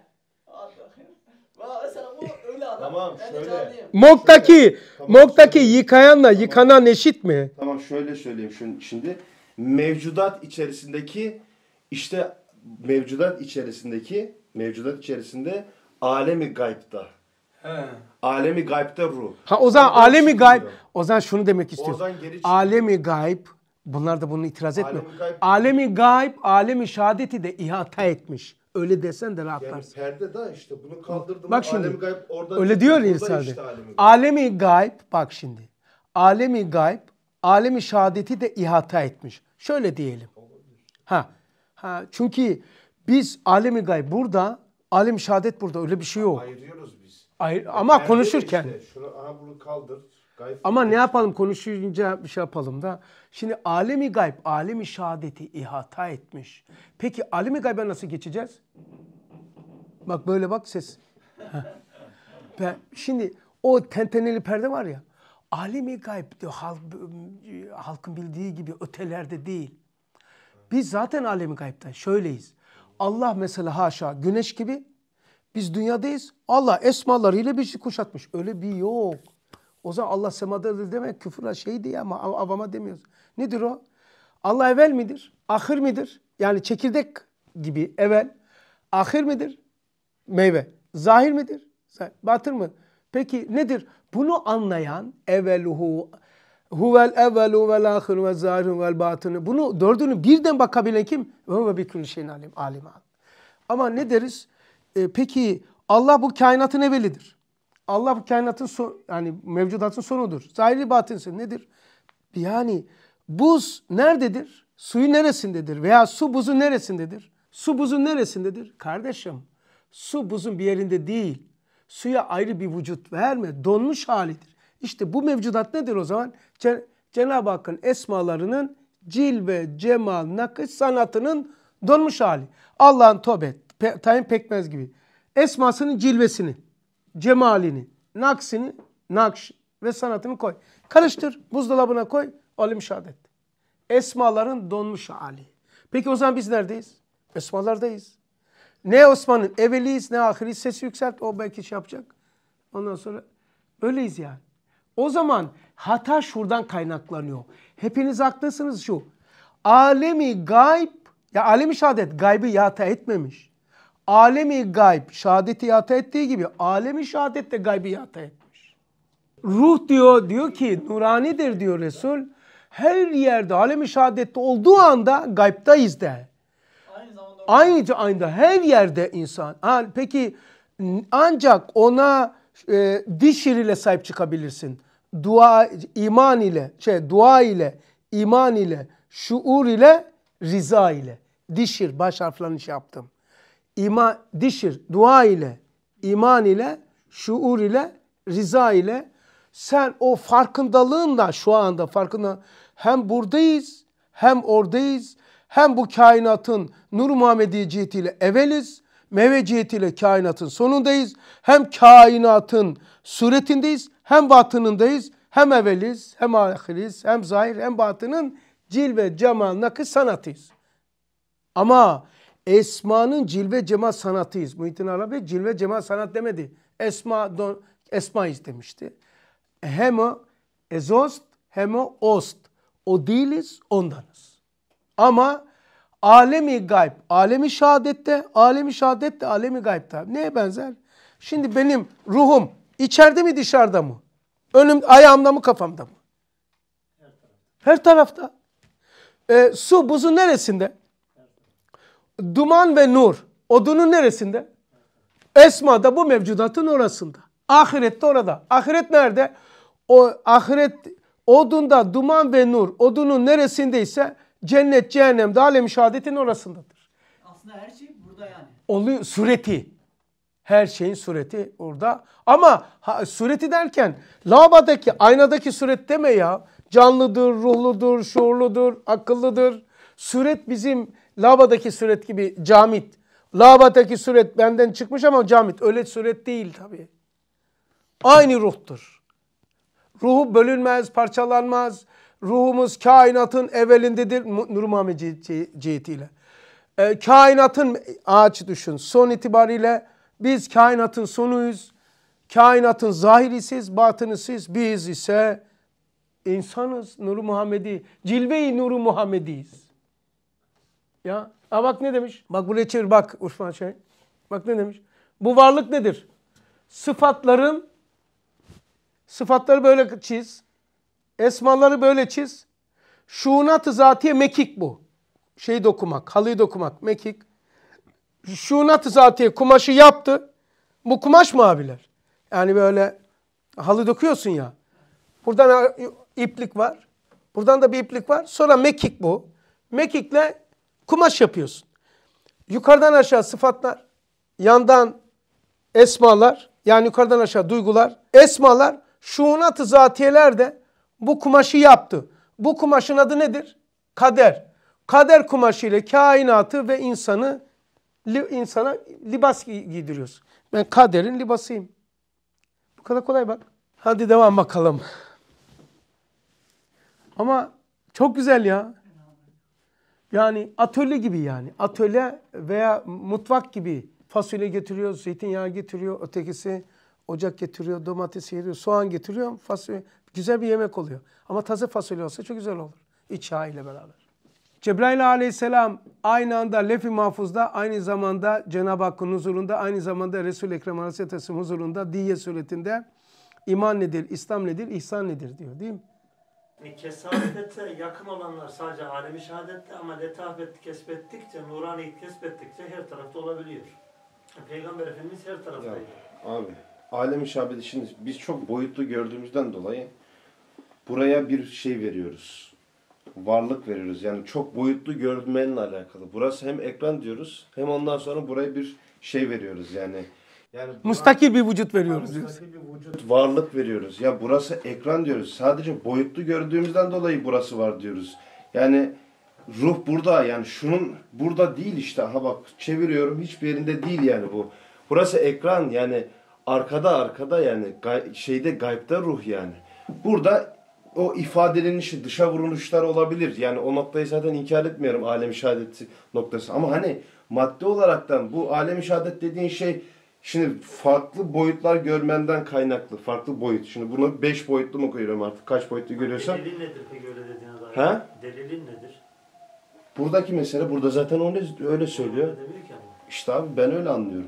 Tamam şöyle. Moktaki, şöyle, tamam, moktaki yıkayanla tamam. yıkanan eşit mi? Tamam şöyle söyleyeyim şimdi. Mevcudat içerisindeki işte mevcudat içerisindeki mevcudat içerisinde alemi gaybda Alemi gaybde ruh. Ha o zaman alemi gayb o zaman şunu demek istiyorum. Alemi gayb bunlar da bunu itiraz etmiyor. Alemi gayb alemi şehadeti de ihata etmiş. Öyle desen de Yani rahatlarsın. perde da işte bunu kaldırdım. Bak şimdi. Alemi gayb oradan öyle diyor ya Burada işte alemi gayb. alemi gayb bak şimdi. Alemi gayb alemi şehadeti de ihata etmiş. Şöyle diyelim. Ha. Ha çünkü biz alemi gayb burada, alemi şehadet burada öyle bir şey yok. Ayırıyoruz Ay, ama yani konuşurken. Işte, şunu, aha bunu kaldır. Gayb ama ne yapalım konuşunca bir şey yapalım da. Şimdi alemi gayb, alemi şehadeti ihata etmiş. Peki alemi gaybe nasıl geçeceğiz? Bak böyle bak ses. ben, şimdi o tenteneli perde var ya. Alemi gayb diyor, halk, halkın bildiği gibi ötelerde değil. Biz zaten alemi gaybda şöyleyiz. Allah mesela haşa güneş gibi biz dünyadayız. Allah esmalarıyla bir şey kuşatmış. Öyle bir yok. O zaman Allah semadadır demek küfürle şey diye ama avama demiyoruz. Nedir o? Allah evvel midir? Ahır midir? Yani çekirdek gibi evvel. Ahir midir? Meyve. Zahir midir? Batır mı? Peki nedir? Bunu anlayan evveluhu huvel evvelu vel ahiru ve zahiru vel batını. Bunu dördünü birden bakabilen kim? Ve ve bir külli şeyin alim. alim. Ama ne deriz? E, peki Allah bu kainatın evvelidir. Allah bu kainatın son, yani mevcudatın sonudur. Zahiri batinse nedir? Yani buz nerededir? Suyu neresindedir? Veya su buzun neresindedir? Su buzun neresindedir? Kardeşim su buzun bir yerinde değil. Suya ayrı bir vücut verme. Donmuş halidir. İşte bu mevcudat nedir o zaman? Cen Cenab-ı Hakk'ın esmalarının ve cemal, nakış sanatının donmuş hali. Allah'ın tobet. Pe Tayyip Pekmez gibi esmasının cilvesini, cemalini, naksini, nakş ve sanatını koy. Karıştır, buzdolabına koy, alim şahadet. Esmaların donmuş hali. Peki o zaman biz neredeyiz? Esmalardayız. Ne Osman'ın evveliyiz ne ahiriyiz. Sesi yükselt o belki şey yapacak. Ondan sonra öyleyiz yani. O zaman hata şuradan kaynaklanıyor. Hepiniz haklısınız şu. Alemi gayb, ya alemi şehadet gaybı yata etmemiş alemi gayb şehadeti ihata ettiği gibi alemi şehadet de gaybı ihata etmiş. Ruh diyor, diyor ki nuranidir diyor Resul. Her yerde alemi şehadette olduğu anda gaybtayız de. Aynı zamanda aynı, aynı her yerde insan. Ha, peki ancak ona e, diş ile sahip çıkabilirsin. Dua, iman ile, şey dua ile, iman ile, şuur ile, rıza ile. Dişir baş harflerini şey yaptım ima, dişir, dua ile, iman ile, şuur ile, rıza ile sen o farkındalığınla şu anda farkında hem buradayız hem oradayız hem bu kainatın Nur Muhammedi cihetiyle evveliz meyve cihetiyle kainatın sonundayız. Hem kainatın suretindeyiz hem batınındayız. Hem eveliz hem ahiriz hem zahir hem batının cil ve cemal nakı sanatıyız. Ama Esma'nın cilve cema sanatıyız. Muhittin Arabi cilve cema sanat demedi. Esma don, Esma'yız demişti. Hem o ezost hem o ost. O değiliz ondanız. Ama alemi gayb, alemi şehadette, alemi şehadette, alemi gaybta. Neye benzer? Şimdi benim ruhum içeride mi dışarıda mı? Önüm, ayağımda mı kafamda mı? Her tarafta. Her tarafta. E, su buzun neresinde? duman ve nur odunun neresinde? Esma'da bu mevcudatın orasında. Ahirette orada. Ahiret nerede? O ahiret odunda duman ve nur odunun neresindeyse cennet cehennemde alem-i şehadetin orasındadır. Aslında her şey burada yani. Oluyor sureti. Her şeyin sureti orada. Ama ha, sureti derken lavabadaki aynadaki suret deme ya. Canlıdır, ruhludur, şuurludur, akıllıdır. Suret bizim Laba'daki suret gibi camit. Laba'daki suret benden çıkmış ama camit. Öyle suret değil tabi. Aynı ruhtur. Ruhu bölünmez, parçalanmaz. Ruhumuz kainatın evvelindedir Nurmami cihetiyle. E, kainatın ağaç düşün. Son itibariyle biz kainatın sonuyuz. Kainatın zahirisiz, batınısız. Biz ise insanız. Nur Muhammedi, cilve-i nuru Muhammediyiz. Ya a bak ne demiş? Bak buraya çevir bak Osman şey. Bak ne demiş? Bu varlık nedir? Sıfatların sıfatları böyle çiz. Esmaları böyle çiz. Şunat-ı zatiye mekik bu. Şeyi dokumak, halıyı dokumak, mekik. Şunat-ı zatiye kumaşı yaptı. Bu kumaş mı abiler? Yani böyle halı dokuyorsun ya. Buradan iplik var. Buradan da bir iplik var. Sonra mekik bu. Mekikle Kumaş yapıyorsun. Yukarıdan aşağı sıfatlar, yandan esmalar, yani yukarıdan aşağı duygular, esmalar, şuunat-ı zatiyeler de bu kumaşı yaptı. Bu kumaşın adı nedir? Kader. Kader kumaşı ile kainatı ve insanı li, insana libas giydiriyorsun. Ben kaderin libasıyım. Bu kadar kolay bak. Hadi devam bakalım. Ama çok güzel ya. Yani atölye gibi yani. Atölye veya mutfak gibi fasulye getiriyor, zeytinyağı getiriyor, ötekisi ocak getiriyor, domates getiriyor, soğan getiriyor, fasulye. Güzel bir yemek oluyor. Ama taze fasulye olsa çok güzel olur. İç ile beraber. Cebrail aleyhisselam aynı anda lef-i mahfuzda, aynı zamanda Cenab-ı Hakk'ın huzurunda, aynı zamanda Resul-i Ekrem aleyhisselam huzurunda, diye suretinde iman nedir, İslam nedir, ihsan nedir diyor değil mi? E, kesafete yakın olanlar sadece alemi şehadette ama letafet kesbettikçe, nurani kesbettikçe her tarafta olabiliyor. E, Peygamber Efendimiz her taraftaydı. abi, alemi şehadet şimdi biz çok boyutlu gördüğümüzden dolayı buraya bir şey veriyoruz. Varlık veriyoruz. Yani çok boyutlu görmeyle alakalı. Burası hem ekran diyoruz hem ondan sonra buraya bir şey veriyoruz yani. Yani buna, mustakil bir vücut veriyoruz yani bir vücut, varlık veriyoruz. Ya burası ekran diyoruz. Sadece boyutlu gördüğümüzden dolayı burası var diyoruz. Yani ruh burada yani şunun burada değil işte. Ha bak çeviriyorum hiçbir yerinde değil yani bu. Burası ekran yani arkada arkada yani gay, şeyde gayipte ruh yani. Burada o ifadelenişi, dışa vuruluşlar olabilir. Yani o noktayı zaten inkar etmiyorum alem şehadeti noktası. Ama hani madde olaraktan bu alem şehadet dediğin şey Şimdi farklı boyutlar görmenden kaynaklı. Farklı boyut. Şimdi bunu 5 boyutlu mu koyuyorum artık? Kaç boyutlu görüyorsan. Delilin nedir peki öyle dediğine dair? He? Delilin nedir? Buradaki mesele burada zaten onu öyle söylüyor. Öyle işte abi ben öyle anlıyorum.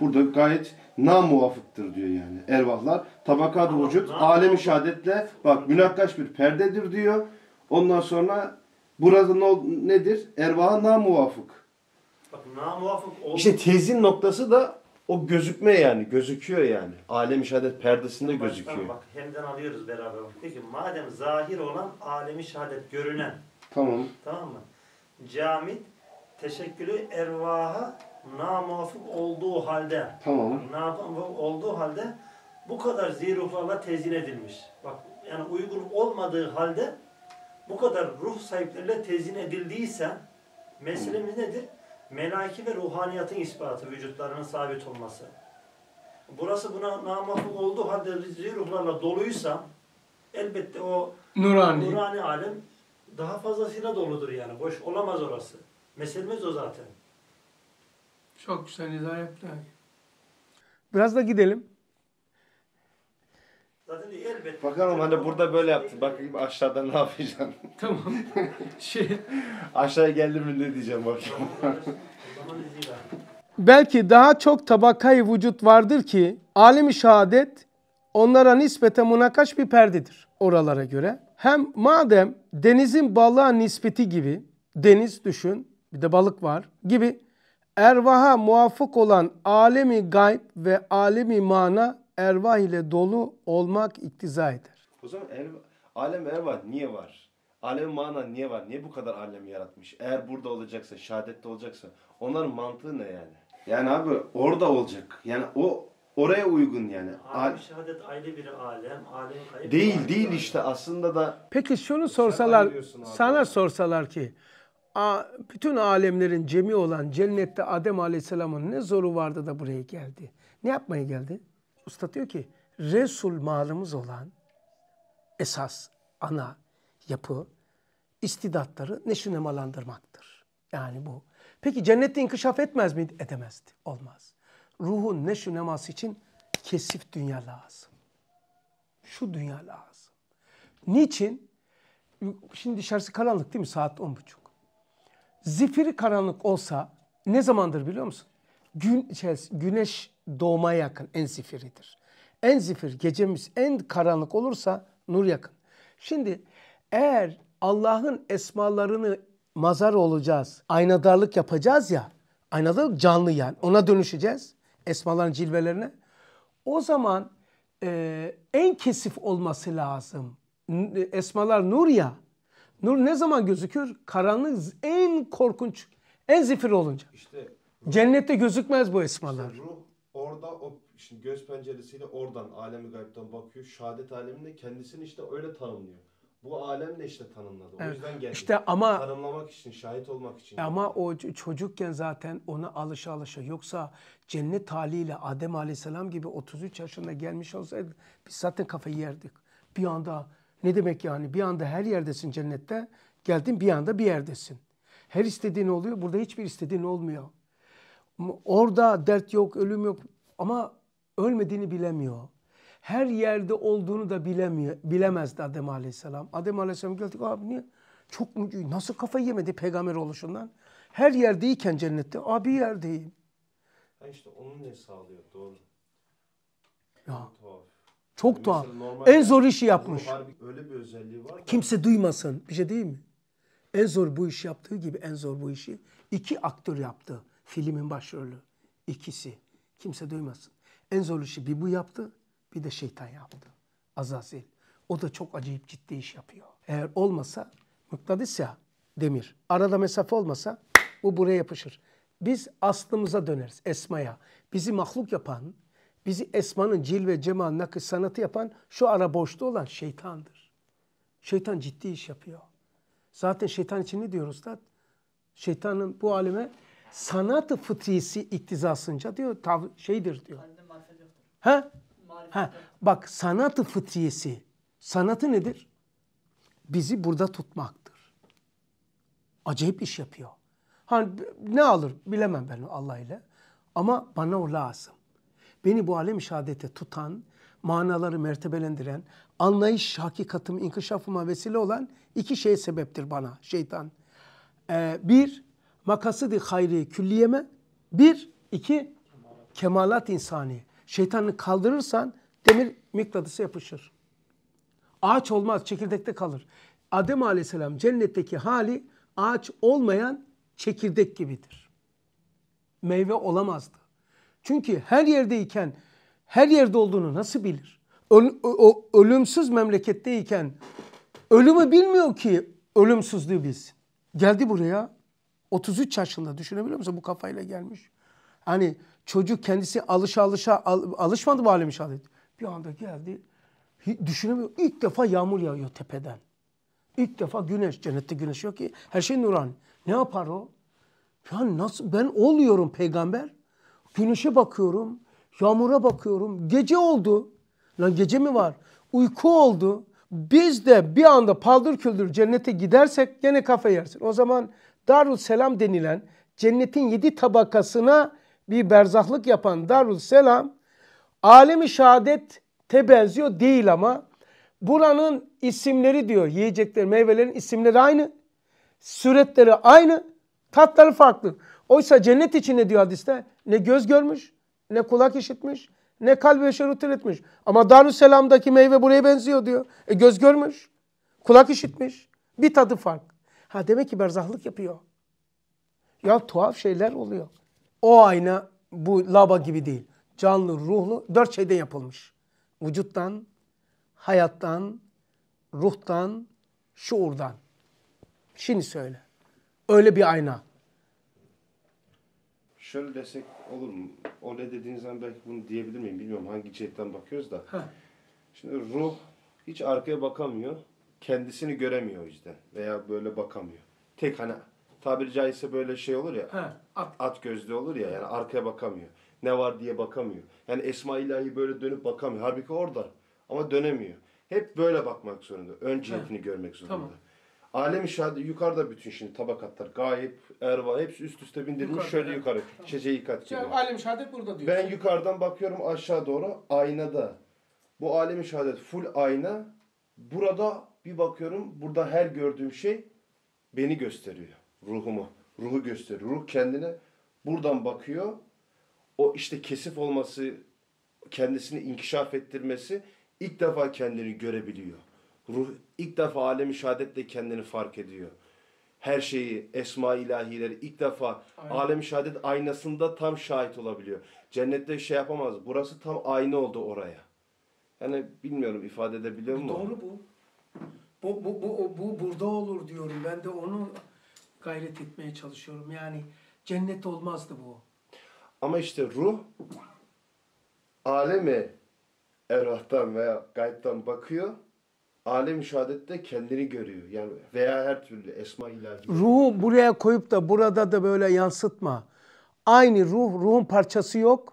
Burada gayet na namuvafıktır diyor yani. Ervahlar tabakat tamam, vücut alemi şadetle bak münakkaş bir perdedir diyor. Ondan sonra burada no, nedir? Ervaha namuvafık. Bak namuvafık ol... İşte tezin noktası da o gözükme yani. Gözüküyor yani. Alem şehadet perdesinde Baştan gözüküyor. Bak hemden alıyoruz beraber. Peki madem zahir olan alemi şehadet görünen. Tamam. Tamam mı? Camit teşekkülü ervaha namuvafık olduğu halde. Tamam. Namuvafık olduğu halde bu kadar ziruhlarla tezin edilmiş. Bak yani uygun olmadığı halde bu kadar ruh sahipleriyle tezin edildiyse meselemiz nedir? melaki ve ruhaniyatın ispatı, vücutlarının sabit olması. Burası buna namahluk olduğu halde ruhlarla doluysa elbette o nurani, nurani alem daha fazlasıyla doludur yani. Boş olamaz orası. Meselemiz o zaten. Çok güzel izah yaptı. Biraz da gidelim. Zaten diyor, elbette. Bakalım hani burada böyle yaptı. Bakayım aşağıda ne yapacağım. Tamam. *laughs* Şey, Aşağıya geldim mi ne diyeceğim bakayım. belki daha çok tabakayı vücut vardır ki alemi şehadet onlara nispete münakaş bir perdedir oralara göre. Hem madem denizin balığa nispeti gibi deniz düşün bir de balık var gibi ervaha muvafık olan alemi gayb ve alemi mana erva ile dolu olmak iktiza eder. O zaman er, alem erva niye var? Alem mana niye var? Niye bu kadar alemi yaratmış? Eğer burada olacaksa, şehadette olacaksa onların mantığı ne yani? Yani abi orada olacak. Yani o oraya uygun yani. Alem şehadet ayrı bir alem. Alem kayıp. Değil değil işte aslında da. Peki şunu sorsalar, sana sorsalar ki bütün alemlerin cemi olan cennette Adem Aleyhisselam'ın ne zoru vardı da buraya geldi? Ne yapmaya geldi? Usta diyor ki Resul malımız olan esas, ana yapı istidatları neşinemalandırmaktır. Yani bu. Peki cennette inkişaf etmez mi? Edemezdi. Olmaz. Ruhun neşineması için kesif dünya lazım. Şu dünya lazım. Niçin? Şimdi dışarısı karanlık değil mi? Saat on buçuk. Zifiri karanlık olsa ne zamandır biliyor musun? Gün, güneş doğuma yakın en zifiridir. En zifir gecemiz en karanlık olursa nur yakın. Şimdi eğer Allah'ın esmalarını mazar olacağız, aynadarlık yapacağız ya, aynadarlık canlı yani ona dönüşeceğiz esmaların cilvelerine. O zaman e, en kesif olması lazım. E, esmalar nur ya, nur ne zaman gözükür? Karanlık en korkunç, en zifir olunca. İşte Cennette gözükmez bu esmalar. İşte ruh orada o şimdi göz penceresiyle oradan alemi gaybden bakıyor. Şehadet aleminde kendisini işte öyle tanımlıyor. Bu alemle işte tanımladı. O evet. yüzden geldi. İşte ama tanımlamak için, şahit olmak için. E ama geldi. o çocukken zaten ona alışa alışa yoksa cennet haliyle Adem Aleyhisselam gibi 33 yaşında gelmiş olsaydı biz zaten kafayı yerdik. Bir anda ne demek yani? Bir anda her yerdesin cennette. Geldin bir anda bir yerdesin. Her istediğin oluyor. Burada hiçbir istediğin olmuyor. Orada dert yok, ölüm yok ama ölmediğini bilemiyor. Her yerde olduğunu da bilemiyor, bilemezdi Adem Aleyhisselam. Adem Aleyhisselam geldi. abi niye? Çok nasıl kafa yemedi peygamber oluşundan? Her yerdeyken cennette abi yerdeyim. Ha işte onun ne sağlıyor doğru. Ya. Çok yani tuhaf. en zor işi yapmış. Öyle bir özelliği var. Da. Kimse duymasın. Bir şey değil mi? En zor bu işi yaptığı gibi en zor bu işi iki aktör yaptı. Filmin başrolü. ikisi. Kimse duymasın. En zorlu işi bir bu yaptı bir de şeytan yaptı. Azazil. O da çok acayip ciddi iş yapıyor. Eğer olmasa mıknatıs ya demir. Arada mesafe olmasa bu buraya yapışır. Biz aslımıza döneriz esmaya. Bizi mahluk yapan, bizi esmanın ve cemal, nakış sanatı yapan şu ara boşta olan şeytandır. Şeytan ciddi iş yapıyor. Zaten şeytan için ne diyoruz da? Şeytanın bu aleme Sanatı fıtrisi iktizasınca diyor tav şeydir diyor. Ha? Ha. Bak sanatı ı fıtrisi. Sanatı nedir? Bizi burada tutmaktır. Acayip iş yapıyor. Hani ne alır bilemem ben Allah ile. Ama bana o lazım. Beni bu alem şehadete tutan, manaları mertebelendiren, anlayış hakikatım inkişafıma vesile olan iki şey sebeptir bana şeytan. Ee, bir, makasıdı hayri külliyeme. Bir, iki, kemalat insani. Şeytanı kaldırırsan demir mikladısı yapışır. Ağaç olmaz, çekirdekte kalır. Adem aleyhisselam cennetteki hali ağaç olmayan çekirdek gibidir. Meyve olamazdı. Çünkü her yerdeyken her yerde olduğunu nasıl bilir? Öl, o, ölümsüz memleketteyken ölümü bilmiyor ki ölümsüzlüğü biz. Geldi buraya 33 yaşında düşünebiliyor musun? Bu kafayla gelmiş. Hani çocuk kendisi alışa alışa al, alışmadı mı alemi şahit. Bir anda geldi. Düşünemiyor. İlk defa yağmur yağıyor tepeden. İlk defa güneş. Cennette güneş yok ki. Her şey nuran Ne yapar o? Ya nasıl ben oluyorum peygamber? Güneşe bakıyorum. Yağmura bakıyorum. Gece oldu. Lan gece mi var? Uyku oldu. Biz de bir anda paldır küldür cennete gidersek gene kafa yersin. O zaman Darul Selam denilen cennetin yedi tabakasına bir berzahlık yapan Darul Selam alemi şehadette benziyor değil ama buranın isimleri diyor yiyecekler meyvelerin isimleri aynı. Süretleri aynı tatları farklı. Oysa cennet içinde diyor hadiste ne göz görmüş ne kulak işitmiş ne kalbi beşerutil etmiş. Ama Darüsselam'daki meyve buraya benziyor diyor. E göz görmüş, kulak işitmiş. Bir tadı fark. Ha demek ki berzahlık yapıyor. Ya tuhaf şeyler oluyor. O ayna bu laba gibi değil. Canlı, ruhlu dört şeyden yapılmış. Vücuttan, hayattan, ruhtan, şuurdan. Şimdi söyle. Öyle bir ayna. Şöyle desek olur mu? O ne dediğiniz zaman belki bunu diyebilir miyim bilmiyorum. Hangi cihetten bakıyoruz da. Heh. Şimdi ruh hiç arkaya bakamıyor kendisini göremiyor o yüzden. Veya böyle bakamıyor. Tek hani tabiri caizse böyle şey olur ya. He, at. at gözlü olur ya yani arkaya bakamıyor. Ne var diye bakamıyor. Yani Esma ilahi böyle dönüp bakamıyor. Halbuki orada ama dönemiyor. Hep böyle bakmak zorunda. Ön cihetini He. görmek zorunda. Tamam. Alem-i şahade yukarıda bütün şimdi tabakatlar. Gayip, erva hepsi üst üste bindirilmiş yukarıda, şöyle evet. yukarı. Tamam. Şece kat gibi. Yani alem-i şehadet burada diyor. Ben yukarıdan bakıyorum aşağı doğru aynada. Bu alem-i şehadet full ayna. Burada bir bakıyorum burada her gördüğüm şey beni gösteriyor. Ruhumu. Ruhu gösteriyor. Ruh kendine buradan bakıyor. O işte kesif olması, kendisini inkişaf ettirmesi ilk defa kendini görebiliyor. Ruh ilk defa alemi şehadetle kendini fark ediyor. Her şeyi, esma ilahileri ilk defa alemi alem aynasında tam şahit olabiliyor. Cennette şey yapamaz. Burası tam ayna oldu oraya. Yani bilmiyorum ifade edebiliyor muyum? Doğru bu. Bu, bu, bu, bu burada olur diyorum. Ben de onu gayret etmeye çalışıyorum. Yani cennet olmazdı bu. Ama işte ruh alemi erahtan veya gayetten bakıyor. Alem-i şehadette kendini görüyor. Yani veya her türlü esma ilacı. Ruhu buraya koyup da burada da böyle yansıtma. Aynı ruh, ruhun parçası yok.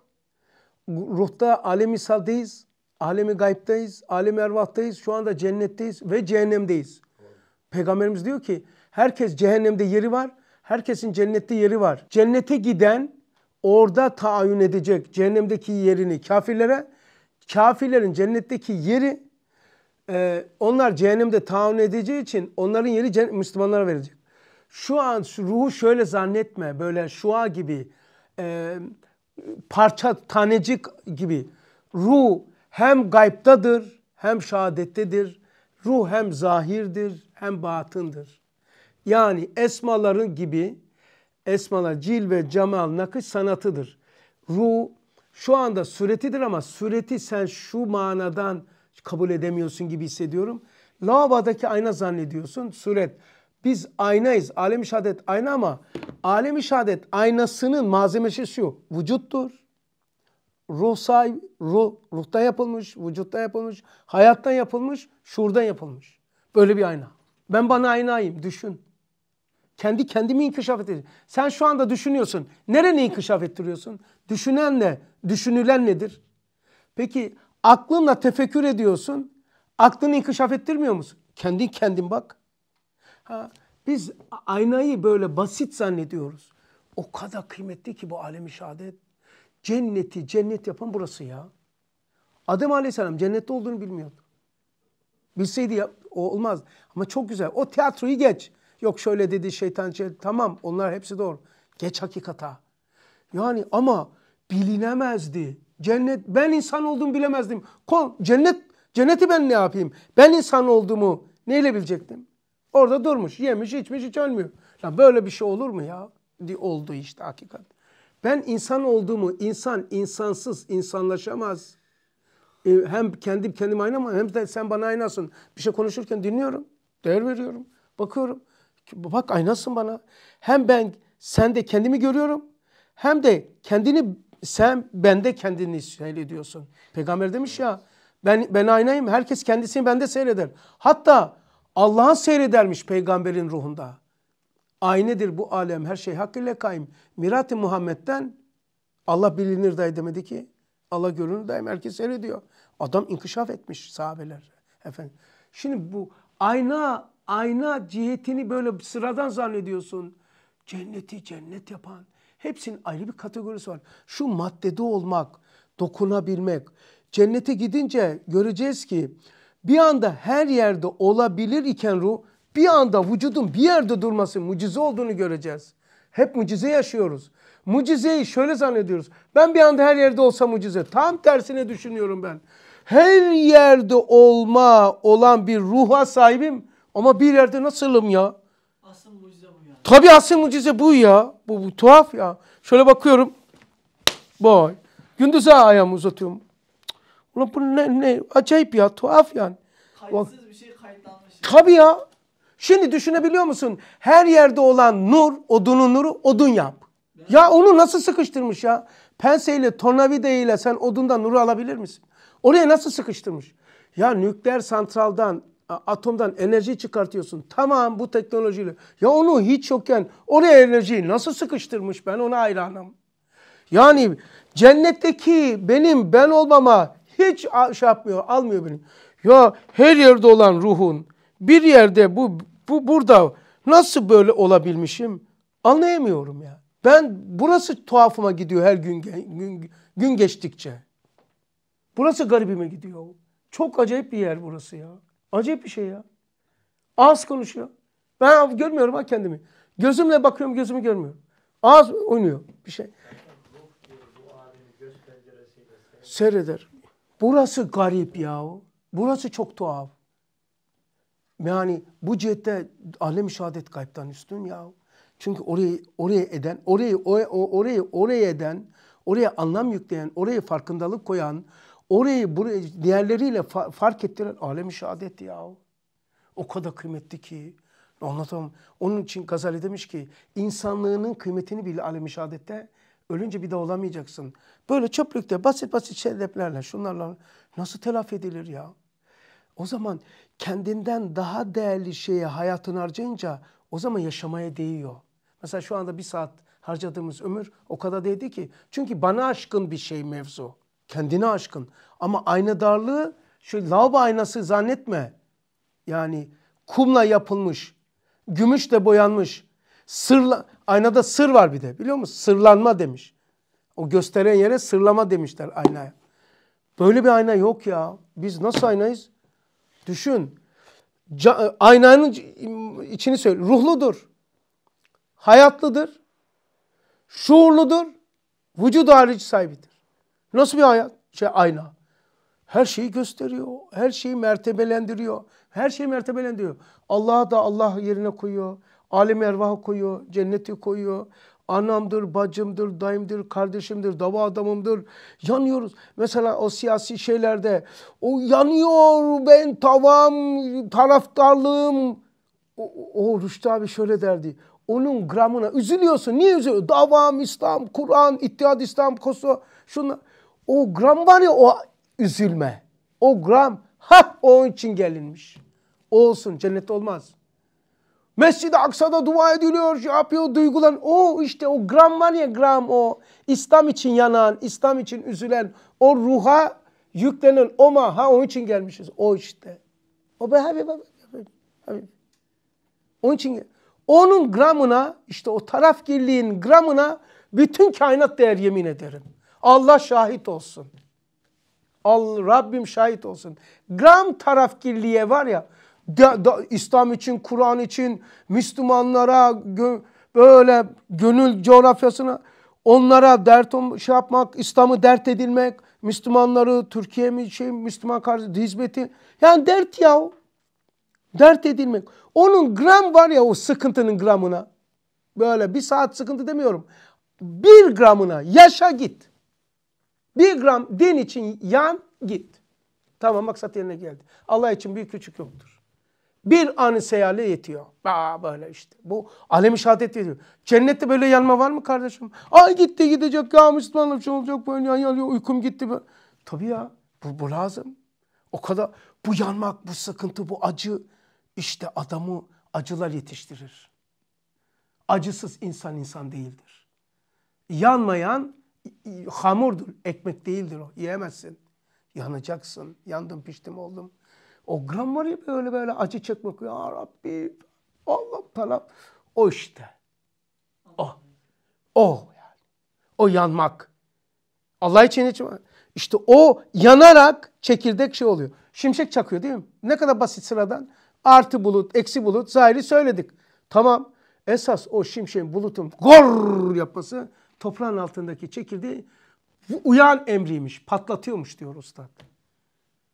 Ruhta alemi sadeyiz. Alemi gaybdeyiz, alemi ervahtayız, şu anda cennetteyiz ve cehennemdeyiz. Evet. Peygamberimiz diyor ki herkes cehennemde yeri var, herkesin cennette yeri var. Cennete giden orada taayün edecek cehennemdeki yerini kafirlere, kafirlerin cennetteki yeri e, onlar cehennemde taayün edeceği için onların yeri Müslümanlara verilecek. Şu an ruhu şöyle zannetme böyle şua gibi e, parça tanecik gibi ruh hem gaybtadır hem şehadettedir. Ruh hem zahirdir hem batındır. Yani esmaların gibi esmalar cil ve cemal nakış sanatıdır. Ruh şu anda suretidir ama sureti sen şu manadan kabul edemiyorsun gibi hissediyorum. Lavabodaki ayna zannediyorsun suret. Biz aynayız. Alem-i şehadet ayna ama alem-i şehadet aynasının malzemesi şu vücuttur ruh sahibi, ruh, ruhtan yapılmış, vücutta yapılmış, hayattan yapılmış, şuurdan yapılmış. Böyle bir ayna. Ben bana aynayım, düşün. Kendi kendimi inkişaf edeceğim. Sen şu anda düşünüyorsun. Nereni inkişaf ettiriyorsun? Düşünen ne? Düşünülen nedir? Peki aklınla tefekkür ediyorsun. Aklını inkişaf ettirmiyor musun? Kendi kendin bak. Ha, biz aynayı böyle basit zannediyoruz. O kadar kıymetli ki bu alemi şehadet. Cenneti cennet yapan burası ya. Adem Aleyhisselam cennette olduğunu bilmiyordu. Bilseydi ya, o olmaz. Ama çok güzel. O tiyatroyu geç. Yok şöyle dedi şeytan şey. Tamam onlar hepsi doğru. Geç hakikata. Yani ama bilinemezdi. Cennet ben insan olduğumu bilemezdim. Kon, cennet cenneti ben ne yapayım? Ben insan olduğumu neyle bilecektim? Orada durmuş, yemiş, içmiş, hiç ölmüyor. Ya böyle bir şey olur mu ya? Di Oldu işte hakikat. Ben insan olduğumu, insan insansız insanlaşamaz. E, hem kendim kendim aynama hem de sen bana aynasın. Bir şey konuşurken dinliyorum, değer veriyorum, bakıyorum. Bak aynasın bana. Hem ben sende kendimi görüyorum hem de kendini sen bende kendini seyrediyorsun. Peygamber demiş ya ben ben aynayım herkes kendisini bende seyreder. Hatta Allah'ı seyredermiş peygamberin ruhunda. Aynedir bu alem her şey hakkıyla kaim. Mirat-ı Muhammed'den Allah bilinir dahi demedi ki. Allah görünür dahi herkes diyor. Adam inkişaf etmiş sahabeler. Efendim. Şimdi bu ayna ayna cihetini böyle sıradan zannediyorsun. Cenneti cennet yapan. Hepsinin ayrı bir kategorisi var. Şu maddede olmak, dokunabilmek. Cennete gidince göreceğiz ki bir anda her yerde olabilir iken ruh bir anda vücudun bir yerde durması mucize olduğunu göreceğiz. Hep mucize yaşıyoruz. Mucizeyi şöyle zannediyoruz. Ben bir anda her yerde olsa mucize. Tam tersine düşünüyorum ben. Her yerde olma olan bir ruha sahibim ama bir yerde nasılım ya? Asıl mucize bu ya. Tabii asıl mucize bu ya. Bu, bu tuhaf ya. Şöyle bakıyorum. Boy. Gündüz ayağımı uzatıyorum. Ulan bu ne, ne? Acayip ya. Tuhaf yani. Kayıtsız bir şey kayıtlanmış. Tabii ya. Şimdi düşünebiliyor musun? Her yerde olan nur, odunun nuru odun yap. Ya onu nasıl sıkıştırmış ya? Penseyle, tornavidayla sen odundan nuru alabilir misin? Oraya nasıl sıkıştırmış? Ya nükleer santraldan, atomdan enerji çıkartıyorsun. Tamam bu teknolojiyle. Ya onu hiç yokken oraya enerjiyi nasıl sıkıştırmış? Ben ona hayranım. Yani cennetteki benim ben olmama hiç şey yapmıyor, almıyor benim. Ya her yerde olan ruhun bir yerde bu bu burada nasıl böyle olabilmişim anlayamıyorum ya. Ben burası tuhafıma gidiyor her gün, gün, gün geçtikçe. Burası garibime gidiyor. Çok acayip bir yer burası ya. Acayip bir şey ya. Az konuşuyor. Ben görmüyorum ha kendimi. Gözümle bakıyorum gözümü görmüyorum. Ağız oynuyor bir şey. Seyreder. Burası garip ya. Burası çok tuhaf. Yani bu cihette alem şehadet gaybtan üstün ya. Çünkü orayı oraya eden, orayı oraya, oraya oraya eden, oraya anlam yükleyen, oraya farkındalık koyan, orayı buraya diğerleriyle fa fark ettiren alem şehadet ya. O kadar kıymetli ki. Anlatamam. Onun için Gazali demiş ki insanlığının kıymetini bil alem-i şehadette ölünce bir de olamayacaksın. Böyle çöplükte basit basit şeylerle şunlarla nasıl telafi edilir ya? O zaman kendinden daha değerli şeye hayatını harcayınca o zaman yaşamaya değiyor. Mesela şu anda bir saat harcadığımız ömür o kadar değdi ki. Çünkü bana aşkın bir şey mevzu. Kendine aşkın. Ama darlığı şu lavabo aynası zannetme. Yani kumla yapılmış, gümüşle boyanmış. Sırla, aynada sır var bir de biliyor musun? Sırlanma demiş. O gösteren yere sırlama demişler aynaya. Böyle bir ayna yok ya. Biz nasıl aynayız? Düşün. aynanın içini söyle. Ruhludur. Hayatlıdır. Şuurludur. Vücud harici sahibidir. Nasıl bir hayat? Şey ayna. Her şeyi gösteriyor. Her şeyi mertebelendiriyor. Her şeyi mertebelendiriyor. Allah'a da Allah yerine koyuyor. Alem ervahı koyuyor. Cenneti koyuyor. Anamdır, bacımdır, dayımdır, kardeşimdir, dava adamımdır. Yanıyoruz. Mesela o siyasi şeylerde o yanıyor ben tavam, taraftarlığım. O, o Rüştü abi şöyle derdi. Onun gramına üzülüyorsun. Niye üzülüyorsun? Davam, İslam, Kur'an, İttihad İslam, Koso, şunlar. O gram var ya o üzülme. O gram ha onun için gelinmiş. O olsun cennet olmaz. Mescid-i Aksa'da dua ediliyor, şey yapıyor, duygulan. O işte o gram var ya gram o. İslam için yanan, İslam için üzülen, o ruha yüklenen o ma ha onun için gelmişiz. O işte. O be abi abi habib. Onun için onun gramına işte o taraf tarafgirliğin gramına bütün kainat değer yemin ederim. Allah şahit olsun. Al Rabbim şahit olsun. Gram taraf tarafgirliğe var ya de, de, İslam için, Kur'an için, Müslümanlara gö, böyle gönül coğrafyasına onlara dert şey yapmak, İslam'ı dert edilmek, Müslümanları Türkiye mi şey Müslüman karşı hizmeti yani dert ya dert edilmek. Onun gram var ya o sıkıntının gramına. Böyle bir saat sıkıntı demiyorum. Bir gramına yaşa git. Bir gram din için yan git. Tamam maksat yerine geldi. Allah için büyük küçük yoktur. Bir anı seyale yetiyor. Aa, böyle işte. Bu alemi şehadet ediyor. Cennette böyle yanma var mı kardeşim? Ay gitti gidecek ya Müslümanım şey olacak böyle yanıyor uykum gitti. Böyle. Tabii ya bu, bu lazım. O kadar bu yanmak, bu sıkıntı, bu acı işte adamı acılar yetiştirir. Acısız insan insan değildir. Yanmayan hamurdur, ekmek değildir o. Yiyemezsin. Yanacaksın. Yandım, piştim, oldum. O gram var ya böyle böyle acı çekmek. Ya Rabbi Allah falan. O işte. O. O yani. O yanmak. Allah için hiç işte o yanarak çekirdek şey oluyor. Şimşek çakıyor değil mi? Ne kadar basit sıradan. Artı bulut, eksi bulut, zahiri söyledik. Tamam. Esas o şimşeğin bulutun gor yapması toprağın altındaki çekirdeği uyan emriymiş, patlatıyormuş diyor ustad.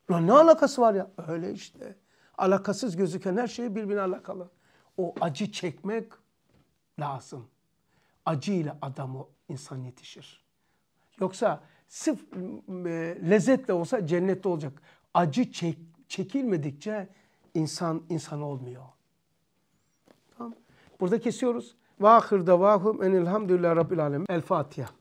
Lan ne alakası var ya? Öyle işte. Alakasız gözüken her şey birbirine alakalı. O acı çekmek lazım. ile adam o insan yetişir. Yoksa sıf e, lezzetle olsa cennette olacak. Acı çek, çekilmedikçe insan insan olmuyor. Tamam. Burada kesiyoruz. Vahir davahum enilhamdülillah rabbil alem. El Fatiha.